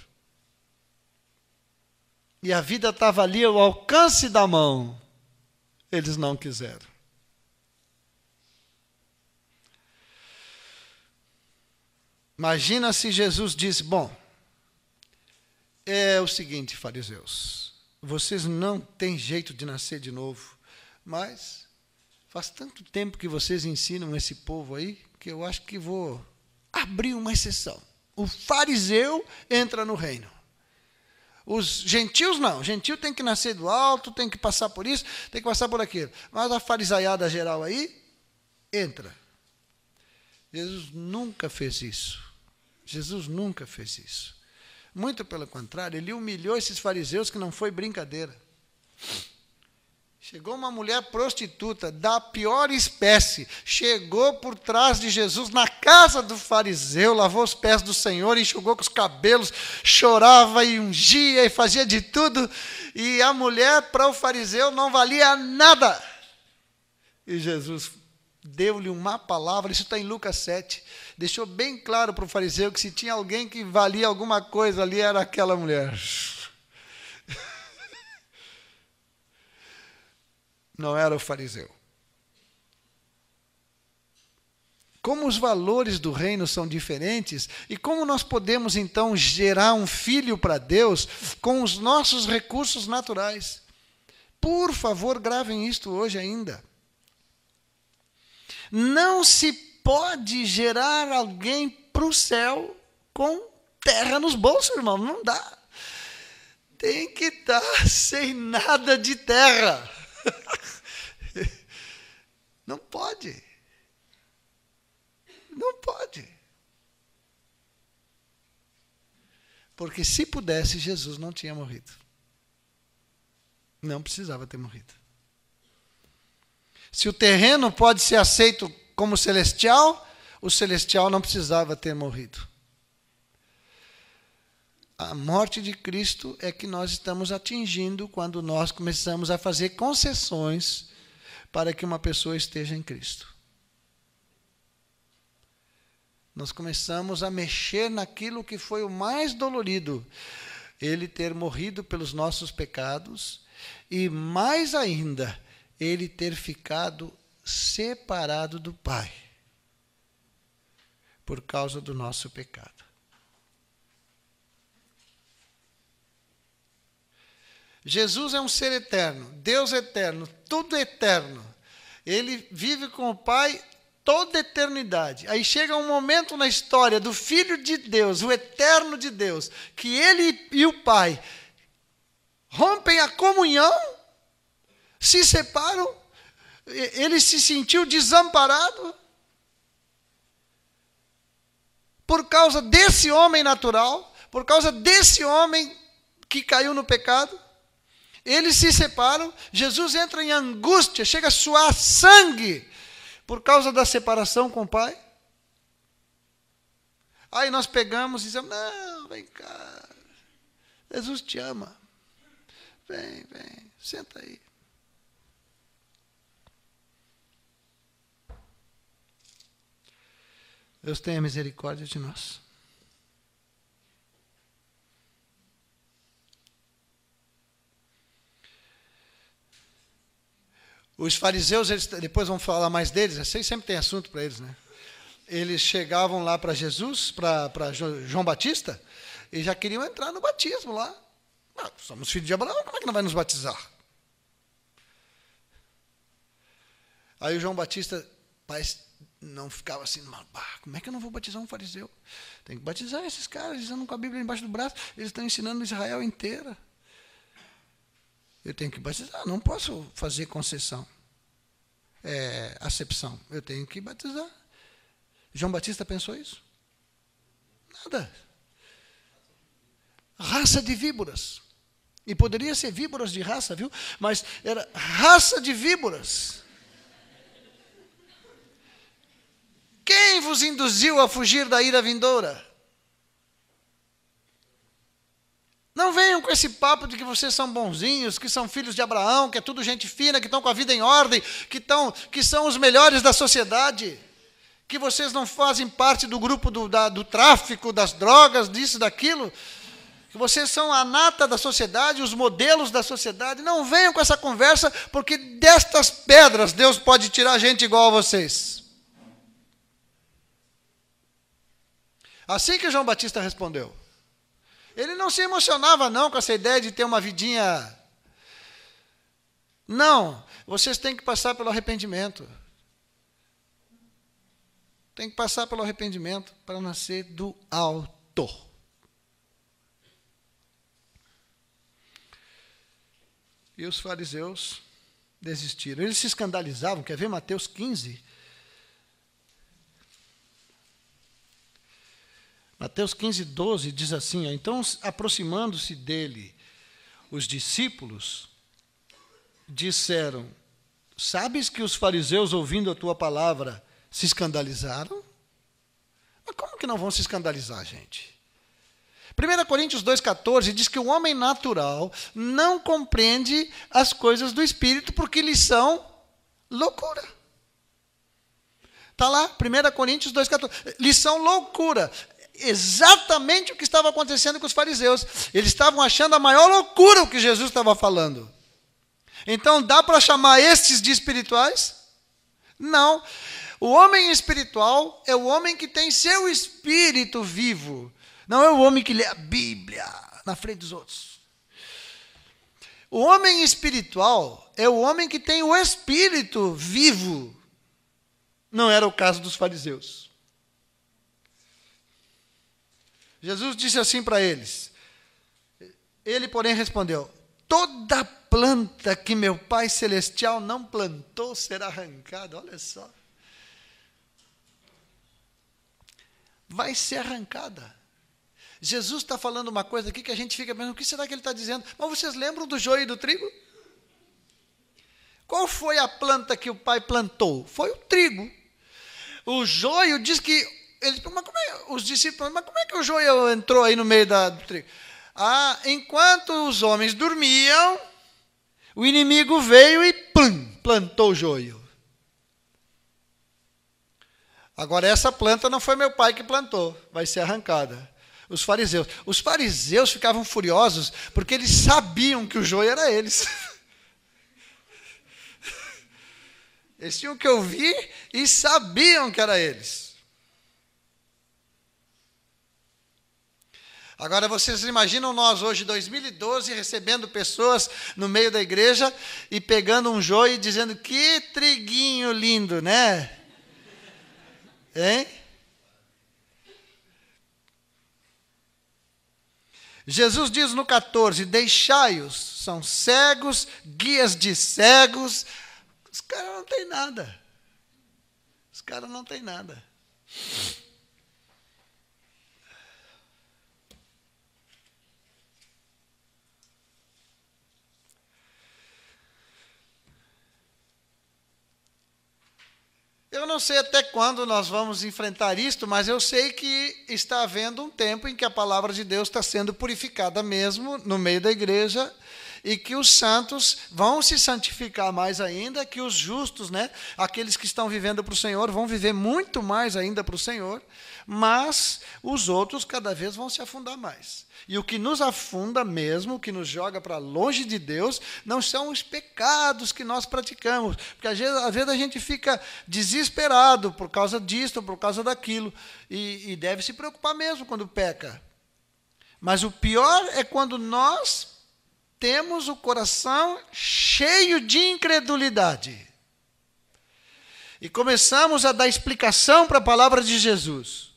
E a vida estava ali ao alcance da mão. Eles não quiseram. Imagina se Jesus diz: Bom, é o seguinte, fariseus, vocês não têm jeito de nascer de novo, mas faz tanto tempo que vocês ensinam esse povo aí que eu acho que vou abrir uma exceção. O fariseu entra no reino. Os gentios não. Gentio tem que nascer do alto, tem que passar por isso, tem que passar por aquilo. Mas a farisaiada geral aí entra. Jesus nunca fez isso. Jesus nunca fez isso. Muito pelo contrário, ele humilhou esses fariseus que não foi brincadeira. Chegou uma mulher prostituta da pior espécie, chegou por trás de Jesus na casa do fariseu, lavou os pés do Senhor, enxugou com os cabelos, chorava e ungia e fazia de tudo, e a mulher para o fariseu não valia nada. E Jesus deu-lhe uma palavra, isso está em Lucas 7. Deixou bem claro para o fariseu que se tinha alguém que valia alguma coisa ali, era aquela mulher. Não era o fariseu. Como os valores do reino são diferentes e como nós podemos então gerar um filho para Deus com os nossos recursos naturais. Por favor, gravem isto hoje ainda. Não se pode gerar alguém para o céu com terra nos bolsos, irmão. Não dá. Tem que estar tá sem nada de terra. Não pode. Não pode. Porque se pudesse, Jesus não tinha morrido. Não precisava ter morrido. Se o terreno pode ser aceito como celestial, o celestial não precisava ter morrido. A morte de Cristo é que nós estamos atingindo quando nós começamos a fazer concessões para que uma pessoa esteja em Cristo. Nós começamos a mexer naquilo que foi o mais dolorido, ele ter morrido pelos nossos pecados e mais ainda, ele ter ficado separado do Pai por causa do nosso pecado. Jesus é um ser eterno, Deus é eterno, tudo é eterno. Ele vive com o Pai toda a eternidade. Aí chega um momento na história do Filho de Deus, o eterno de Deus, que ele e o Pai rompem a comunhão se separam, ele se sentiu desamparado por causa desse homem natural, por causa desse homem que caiu no pecado. Eles se separam, Jesus entra em angústia, chega a suar sangue por causa da separação com o Pai. Aí nós pegamos e dizemos: Não, vem cá, Jesus te ama. Vem, vem, senta aí. Deus tenha misericórdia de nós. Os fariseus, eles, depois vamos falar mais deles, Assim sempre tem assunto para eles, né? Eles chegavam lá para Jesus, para João Batista, e já queriam entrar no batismo lá. Ah, somos filhos de Abraão, como é que não vai nos batizar? Aí o João Batista, não ficava assim, bah, como é que eu não vou batizar um fariseu? Tem que batizar esses caras, eles andam com a Bíblia embaixo do braço, eles estão ensinando Israel inteira. Eu tenho que batizar, não posso fazer concessão, é, acepção. Eu tenho que batizar. João Batista pensou isso? Nada. Raça de víboras. E poderia ser víboras de raça, viu? Mas era raça de víboras. Quem vos induziu a fugir da ira vindoura? Não venham com esse papo de que vocês são bonzinhos, que são filhos de Abraão, que é tudo gente fina, que estão com a vida em ordem, que, estão, que são os melhores da sociedade, que vocês não fazem parte do grupo do, da, do tráfico, das drogas, disso, daquilo, que vocês são a nata da sociedade, os modelos da sociedade. Não venham com essa conversa, porque destas pedras Deus pode tirar gente igual a vocês. Assim que João Batista respondeu. Ele não se emocionava, não, com essa ideia de ter uma vidinha. Não, vocês têm que passar pelo arrependimento. Tem que passar pelo arrependimento para nascer do alto. E os fariseus desistiram. Eles se escandalizavam, quer ver Mateus 15, Mateus 15, 12 diz assim: Então, aproximando-se dele, os discípulos disseram: Sabes que os fariseus, ouvindo a tua palavra, se escandalizaram? Mas como que não vão se escandalizar, gente? 1 Coríntios 2,14 diz que o homem natural não compreende as coisas do Espírito porque lhes são loucura. Está lá, 1 Coríntios 2,14. Lição loucura exatamente o que estava acontecendo com os fariseus. Eles estavam achando a maior loucura o que Jesus estava falando. Então, dá para chamar estes de espirituais? Não. O homem espiritual é o homem que tem seu espírito vivo. Não é o homem que lê a Bíblia na frente dos outros. O homem espiritual é o homem que tem o espírito vivo. Não era o caso dos fariseus. Jesus disse assim para eles. Ele, porém, respondeu: Toda planta que meu Pai Celestial não plantou será arrancada. Olha só. Vai ser arrancada. Jesus está falando uma coisa aqui que a gente fica pensando: o que será que ele está dizendo? Mas vocês lembram do joio e do trigo? Qual foi a planta que o pai plantou? Foi o trigo. O joio diz que mas como é, os discípulos, mas como é que o joio entrou aí no meio da, do trigo? Ah, enquanto os homens dormiam, o inimigo veio e plum, plantou o joio. Agora, essa planta não foi meu pai que plantou, vai ser arrancada. Os fariseus. Os fariseus ficavam furiosos porque eles sabiam que o joio era eles. Eles tinham que ouvir e sabiam que era eles. Agora vocês imaginam nós hoje, 2012, recebendo pessoas no meio da igreja e pegando um joio e dizendo que triguinho lindo, né? Hein? Jesus diz no 14: Deixai-os, são cegos, guias de cegos. Os caras não têm nada. Os caras não têm nada. Eu não sei até quando nós vamos enfrentar isto, mas eu sei que está havendo um tempo em que a palavra de Deus está sendo purificada mesmo no meio da igreja e que os santos vão se santificar mais ainda, que os justos, né, aqueles que estão vivendo para o Senhor, vão viver muito mais ainda para o Senhor, mas os outros cada vez vão se afundar mais. E o que nos afunda mesmo, o que nos joga para longe de Deus, não são os pecados que nós praticamos, porque às vezes, às vezes a gente fica desesperado por causa disto, por causa daquilo, e, e deve se preocupar mesmo quando peca. Mas o pior é quando nós temos o coração cheio de incredulidade. E começamos a dar explicação para a palavra de Jesus.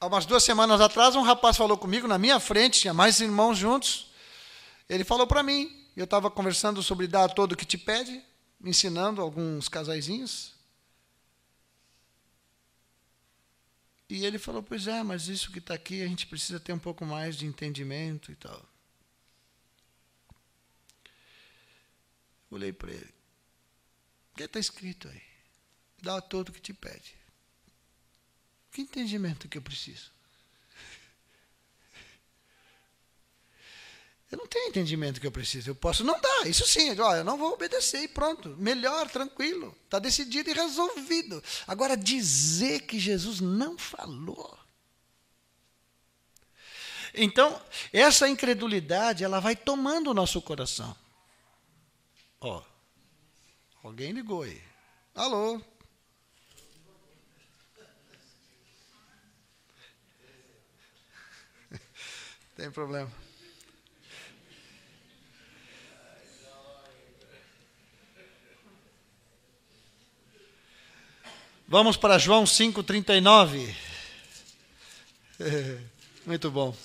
Há umas duas semanas atrás, um rapaz falou comigo na minha frente, tinha mais irmãos juntos. Ele falou para mim, eu estava conversando sobre dar a todo o que te pede, ensinando alguns casaisinhos, E ele falou: Pois é, mas isso que está aqui a gente precisa ter um pouco mais de entendimento e tal. Olhei para ele: O que está escrito aí? Dá a todo o que te pede. Que entendimento que eu preciso? Eu não tenho entendimento que eu preciso. Eu posso não dar, isso sim. Ó, eu não vou obedecer e pronto. Melhor, tranquilo. Está decidido e resolvido. Agora, dizer que Jesus não falou. Então, essa incredulidade, ela vai tomando o nosso coração. Ó, alguém ligou aí. Alô? Tem problema. Vamos para João 5,39. Muito bom.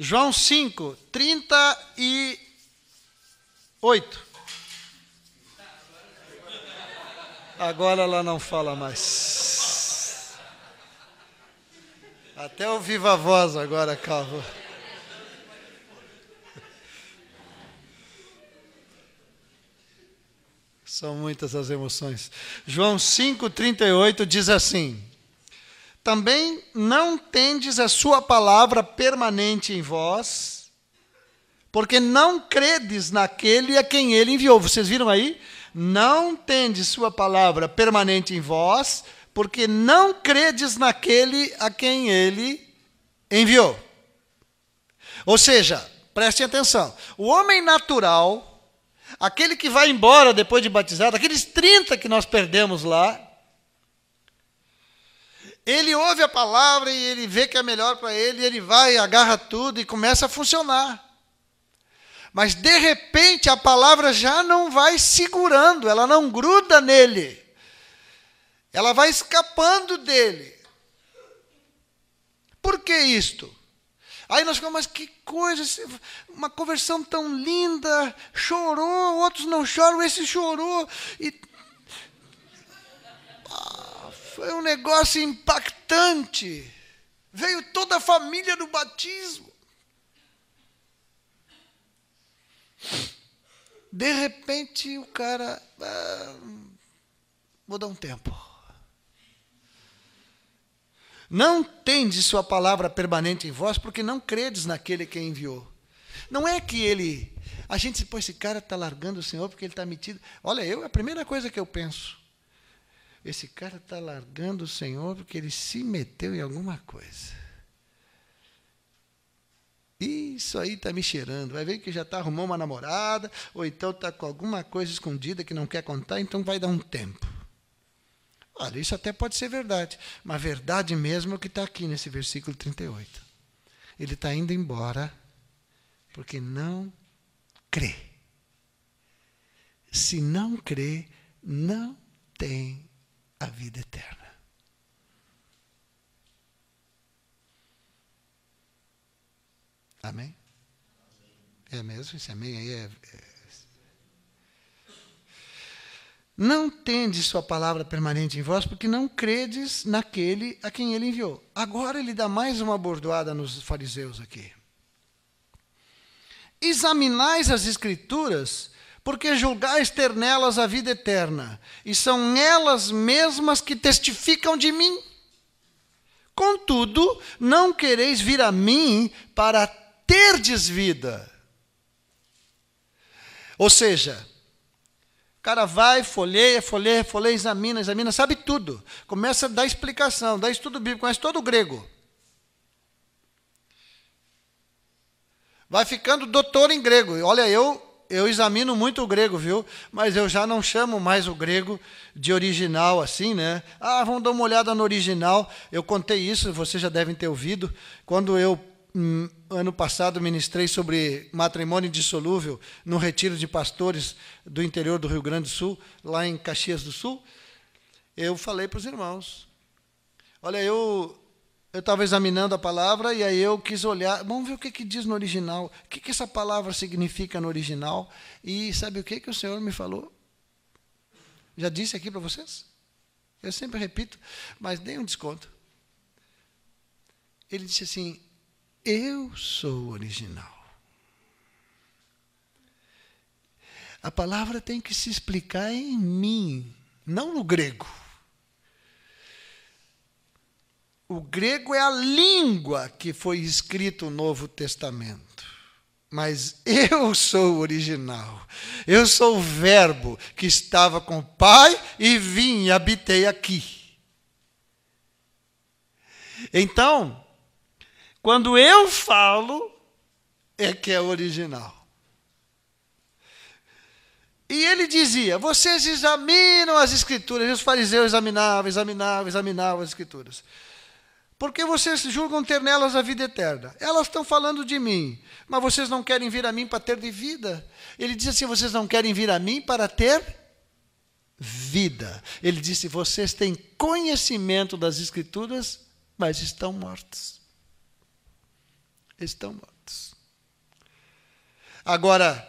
João 5, 38. Agora ela não fala mais. Até o viva voz agora, Calvo. São muitas as emoções. João 5,38 diz assim: Também não tendes a sua palavra permanente em vós, porque não credes naquele a quem ele enviou. Vocês viram aí? Não tendes sua palavra permanente em vós, porque não credes naquele a quem ele enviou. Ou seja, prestem atenção: o homem natural, aquele que vai embora depois de batizado, aqueles 30 que nós perdemos lá, ele ouve a palavra e ele vê que é melhor para ele, ele vai, agarra tudo e começa a funcionar. Mas de repente a palavra já não vai segurando, ela não gruda nele. Ela vai escapando dele. Por que isto? Aí nós ficamos, mas que coisa, uma conversão tão linda, chorou, outros não choram, esse chorou. E... Ah, foi um negócio impactante. Veio toda a família do batismo. De repente o cara. Ah, vou dar um tempo. Não tendes sua palavra permanente em vós, porque não credes naquele que enviou. Não é que ele. A gente, pô, esse cara está largando o Senhor porque ele está metido. Olha, eu, a primeira coisa que eu penso. Esse cara está largando o Senhor porque ele se meteu em alguma coisa. Isso aí está me cheirando. Vai ver que já está arrumando uma namorada, ou então está com alguma coisa escondida que não quer contar, então vai dar um tempo. Olha, isso até pode ser verdade, mas a verdade mesmo é o que está aqui nesse versículo 38. Ele está indo embora porque não crê. Se não crê, não tem a vida eterna. Amém? É mesmo? Esse amém aí é, é Não tendes sua palavra permanente em vós, porque não credes naquele a quem ele enviou. Agora ele dá mais uma bordoada nos fariseus aqui. Examinais as Escrituras, porque julgais ter nelas a vida eterna, e são elas mesmas que testificam de mim. Contudo, não quereis vir a mim para terdes vida. Ou seja, cara vai, folheia, folheia, folheia, examina, examina, sabe tudo. Começa a dar explicação, dá estudo bíblico, conhece todo o grego. Vai ficando doutor em grego. Olha, eu eu examino muito o grego, viu? Mas eu já não chamo mais o grego de original assim, né? Ah, vamos dar uma olhada no original. Eu contei isso, vocês já devem ter ouvido. Quando eu Hum, ano passado, ministrei sobre matrimônio dissolúvel no retiro de pastores do interior do Rio Grande do Sul, lá em Caxias do Sul. Eu falei para os irmãos: Olha, eu eu estava examinando a palavra e aí eu quis olhar. Vamos ver o que, que diz no original. O que, que essa palavra significa no original? E sabe o que, que o Senhor me falou? Já disse aqui para vocês? Eu sempre repito, mas dei um desconto. Ele disse assim: eu sou original. A palavra tem que se explicar em mim, não no grego. O grego é a língua que foi escrito o Novo Testamento. Mas eu sou o original. Eu sou o Verbo que estava com o Pai e vim e habitei aqui. Então, quando eu falo, é que é original. E ele dizia: vocês examinam as escrituras. E os fariseus examinavam, examinavam, examinavam as escrituras. Porque vocês julgam ter nelas a vida eterna. Elas estão falando de mim, mas vocês não querem vir a mim para ter de vida. Ele diz assim: vocês não querem vir a mim para ter vida. Ele disse: vocês têm conhecimento das escrituras, mas estão mortos eles estão mortos. Agora,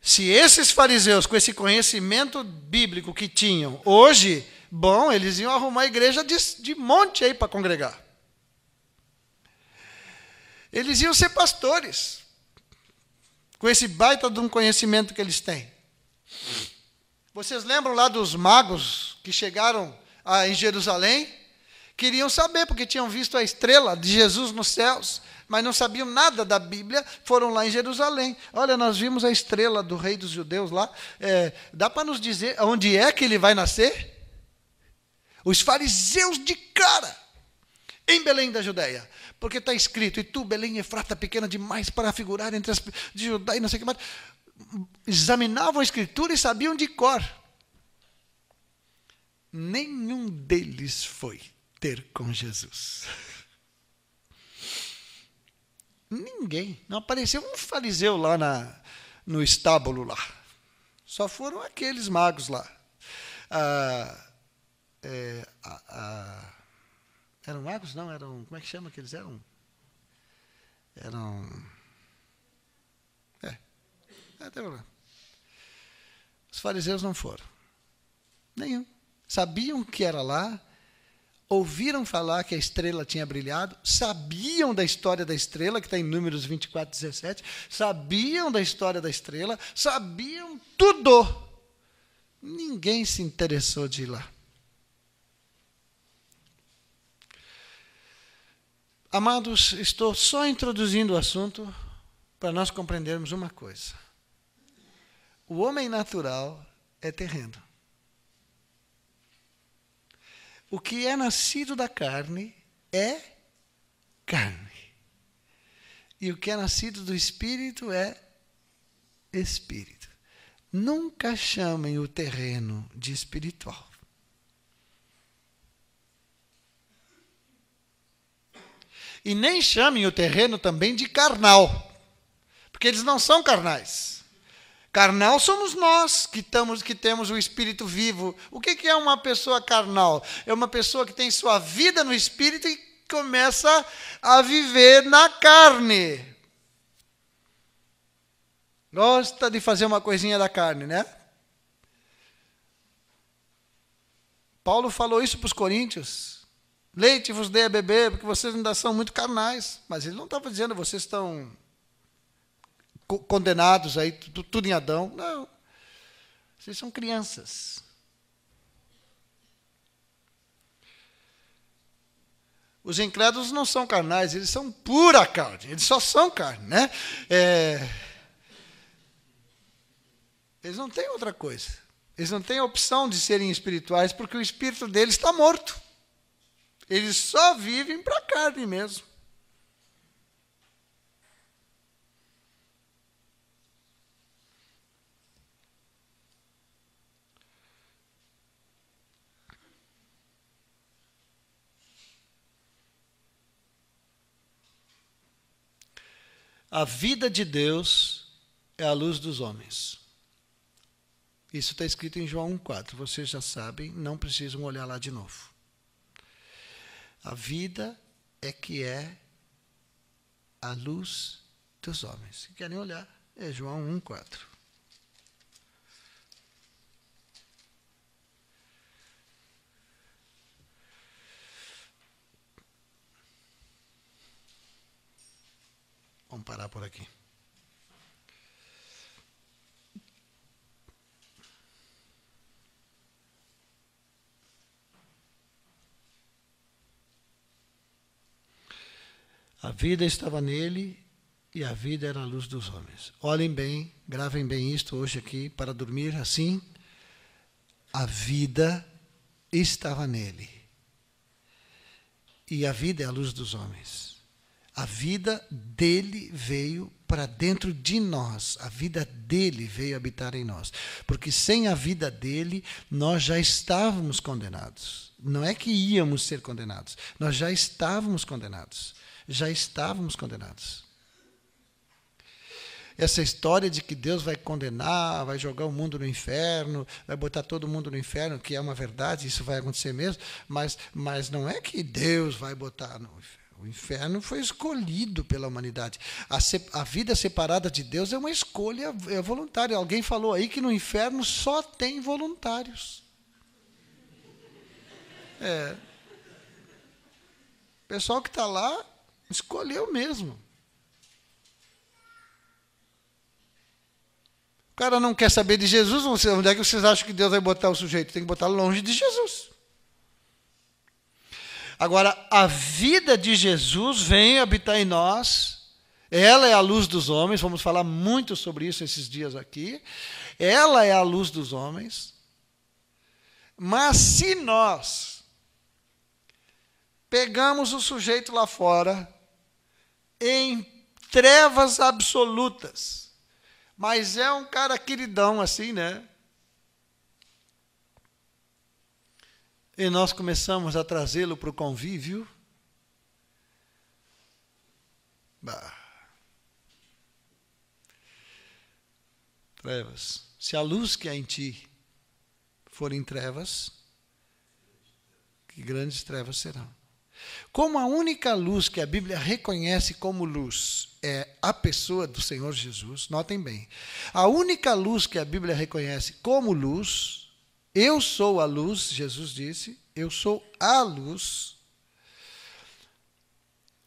se esses fariseus, com esse conhecimento bíblico que tinham, hoje, bom, eles iam arrumar a igreja de, de monte aí para congregar. Eles iam ser pastores, com esse baita de um conhecimento que eles têm. Vocês lembram lá dos magos que chegaram a, em Jerusalém? Queriam saber, porque tinham visto a estrela de Jesus nos céus mas não sabiam nada da Bíblia, foram lá em Jerusalém. Olha, nós vimos a estrela do rei dos judeus lá. É, dá para nos dizer onde é que ele vai nascer? Os fariseus de cara, em Belém da Judéia. Porque está escrito, e tu, Belém, Efrata, pequena demais para figurar entre as de Judá e não sei o que mais. Examinavam a escritura e sabiam de cor. Nenhum deles foi ter com Jesus. Ninguém. Não apareceu um fariseu lá na, no estábulo lá. Só foram aqueles magos lá. Ah, é, a, a, eram magos? Não, eram. Como é que chama que eles eram? Eram. É. é Os fariseus não foram. Nenhum. Sabiam que era lá, ouviram falar que a estrela tinha brilhado, sabiam da história da estrela, que está em Números 24, 17, sabiam da história da estrela, sabiam tudo. Ninguém se interessou de ir lá. Amados, estou só introduzindo o assunto para nós compreendermos uma coisa. O homem natural é terreno o que é nascido da carne é carne. E o que é nascido do espírito é espírito. Nunca chamem o terreno de espiritual. E nem chamem o terreno também de carnal, porque eles não são carnais. Carnal somos nós que, estamos, que temos o espírito vivo. O que, que é uma pessoa carnal? É uma pessoa que tem sua vida no espírito e começa a viver na carne. Gosta de fazer uma coisinha da carne, né? Paulo falou isso para os coríntios. Leite vos dê a beber, porque vocês ainda são muito carnais. Mas ele não estava dizendo vocês estão condenados aí, tudo, tudo em Adão. Não. Vocês são crianças. Os incrédulos não são carnais, eles são pura carne, eles só são carne, né? É... Eles não têm outra coisa. Eles não têm a opção de serem espirituais porque o espírito deles está morto. Eles só vivem para a carne mesmo. A vida de Deus é a luz dos homens. Isso está escrito em João 1,4. Vocês já sabem, não precisam olhar lá de novo. A vida é que é a luz dos homens. Se querem olhar, é João 1,4. Vamos parar por aqui. A vida estava nele e a vida era a luz dos homens. Olhem bem, gravem bem isto hoje aqui para dormir assim. A vida estava nele. E a vida é a luz dos homens. A vida dele veio para dentro de nós. A vida dele veio habitar em nós. Porque sem a vida dele, nós já estávamos condenados. Não é que íamos ser condenados, nós já estávamos condenados. Já estávamos condenados. Essa história de que Deus vai condenar, vai jogar o mundo no inferno, vai botar todo mundo no inferno, que é uma verdade, isso vai acontecer mesmo, mas, mas não é que Deus vai botar no inferno. O inferno foi escolhido pela humanidade. A, se, a, vida separada de Deus é uma escolha é voluntária. Alguém falou aí que no inferno só tem voluntários. É. O pessoal que está lá escolheu mesmo. O cara não quer saber de Jesus, onde é que vocês acham que Deus vai botar o sujeito? Tem que botar longe de Jesus. Agora, a vida de Jesus vem habitar em nós. Ela é a luz dos homens, vamos falar muito sobre isso esses dias aqui. Ela é a luz dos homens. Mas se nós pegamos o sujeito lá fora em trevas absolutas, mas é um cara queridão assim, né? e nós começamos a trazê-lo para o convívio. Bah. Trevas. Se a luz que há em ti for em trevas, que grandes trevas serão. Como a única luz que a Bíblia reconhece como luz é a pessoa do Senhor Jesus, notem bem, a única luz que a Bíblia reconhece como luz eu sou a luz, Jesus disse, eu sou a luz.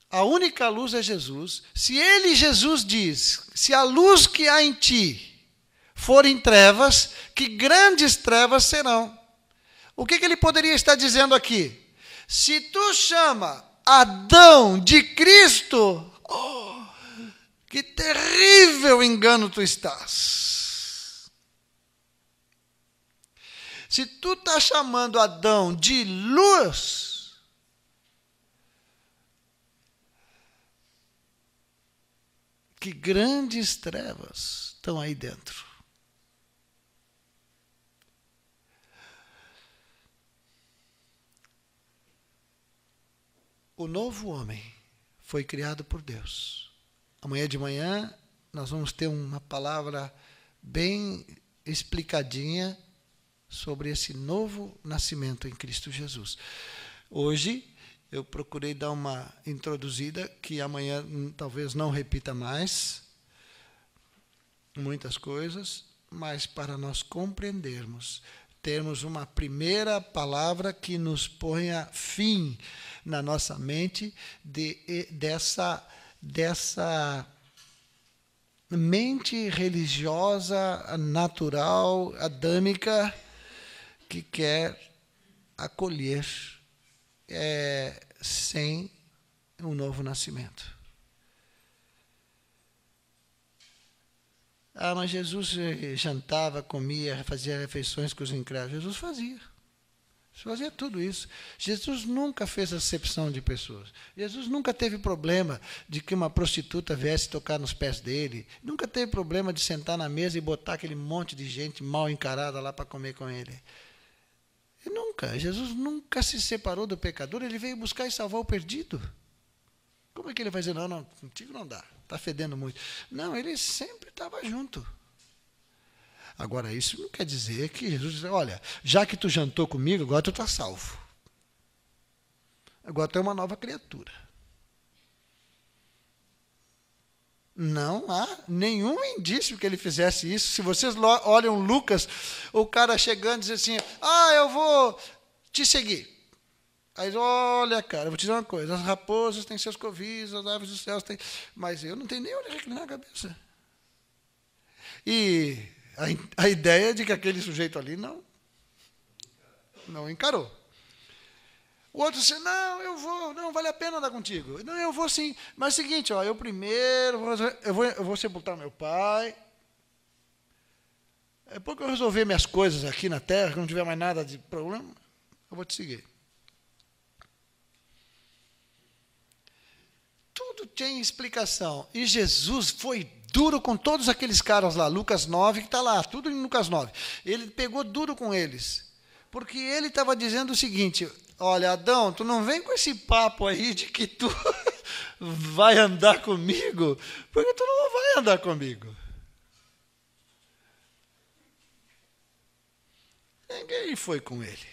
A única luz é Jesus. Se ele, Jesus, diz: se a luz que há em ti for em trevas, que grandes trevas serão. O que, que ele poderia estar dizendo aqui? Se tu chama Adão de Cristo, oh, que terrível engano tu estás. Se tu está chamando Adão de luz, que grandes trevas estão aí dentro. O novo homem foi criado por Deus. Amanhã de manhã nós vamos ter uma palavra bem explicadinha sobre esse novo nascimento em Cristo Jesus. Hoje eu procurei dar uma introduzida que amanhã hum, talvez não repita mais muitas coisas, mas para nós compreendermos, termos uma primeira palavra que nos ponha fim na nossa mente de, dessa dessa mente religiosa natural adâmica que quer acolher é, sem um novo nascimento. Ah, mas Jesus eh, jantava, comia, fazia refeições com os incrédulos. Jesus fazia. Jesus fazia tudo isso. Jesus nunca fez acepção de pessoas. Jesus nunca teve problema de que uma prostituta viesse tocar nos pés dele. Nunca teve problema de sentar na mesa e botar aquele monte de gente mal encarada lá para comer com ele. Nunca. Jesus nunca se separou do pecador, ele veio buscar e salvar o perdido. Como é que ele vai dizer, não, não, contigo não dá, está fedendo muito. Não, ele sempre estava junto. Agora, isso não quer dizer que Jesus disse, olha, já que tu jantou comigo, agora tu está salvo. Agora tu é uma nova criatura. Não há nenhum indício que ele fizesse isso. Se vocês olham Lucas, o cara chegando diz assim: Ah, eu vou te seguir. Aí, olha, cara, vou te dizer uma coisa: as raposas têm seus covis, as aves dos céus têm. Mas eu não tenho nem onde reclinar a cabeça. E a, a ideia de que aquele sujeito ali não, não encarou. O outro disse, não, eu vou, não, vale a pena andar contigo. Não, eu vou sim. Mas é o seguinte, ó, eu primeiro, eu vou, eu vou sepultar meu pai. Depois é que eu resolver minhas coisas aqui na terra, que não tiver mais nada de problema, eu vou te seguir. Tudo tem explicação. E Jesus foi duro com todos aqueles caras lá, Lucas 9, que está lá, tudo em Lucas 9. Ele pegou duro com eles. Porque ele estava dizendo o seguinte: Olha, Adão, tu não vem com esse papo aí de que tu vai andar comigo, porque tu não vai andar comigo. Ninguém foi com ele.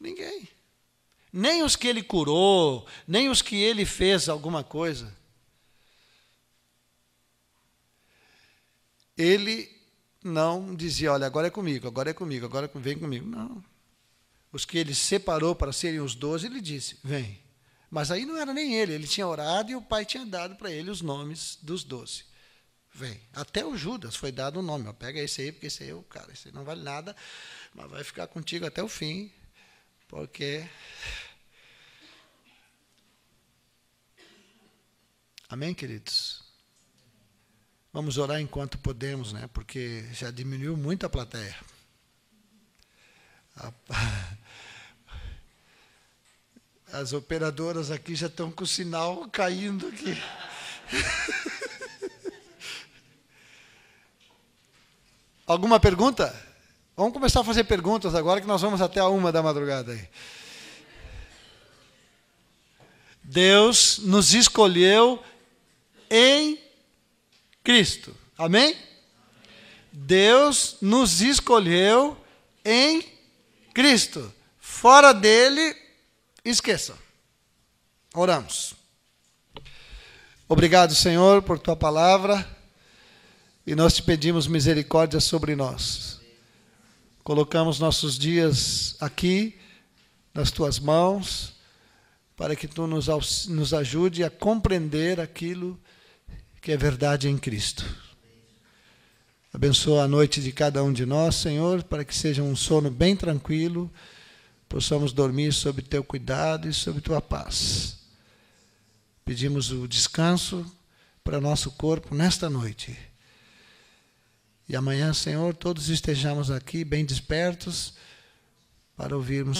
Ninguém. Nem os que ele curou, nem os que ele fez alguma coisa. Ele não dizia, olha, agora é comigo, agora é comigo, agora é vem comigo. Não. Os que ele separou para serem os doze, ele disse, vem. Mas aí não era nem ele, ele tinha orado e o pai tinha dado para ele os nomes dos doze. Vem. Até o Judas foi dado o um nome. Ó, pega esse aí, porque esse aí, é o cara, esse aí não vale nada, mas vai ficar contigo até o fim, porque. Amém, queridos? Vamos orar enquanto podemos, né? Porque já diminuiu muito a plateia. As operadoras aqui já estão com o sinal caindo aqui. Alguma pergunta? Vamos começar a fazer perguntas agora que nós vamos até a uma da madrugada aí. Deus nos escolheu em Cristo. Amém? Deus nos escolheu em Cristo. Fora dele, esqueça. Oramos. Obrigado, Senhor, por tua palavra. E nós te pedimos misericórdia sobre nós. Colocamos nossos dias aqui nas tuas mãos, para que tu nos, nos ajude a compreender aquilo que que é verdade em Cristo. Abençoa a noite de cada um de nós, Senhor, para que seja um sono bem tranquilo, possamos dormir sob teu cuidado e sob tua paz. Pedimos o descanso para nosso corpo nesta noite. E amanhã, Senhor, todos estejamos aqui bem despertos para ouvirmos.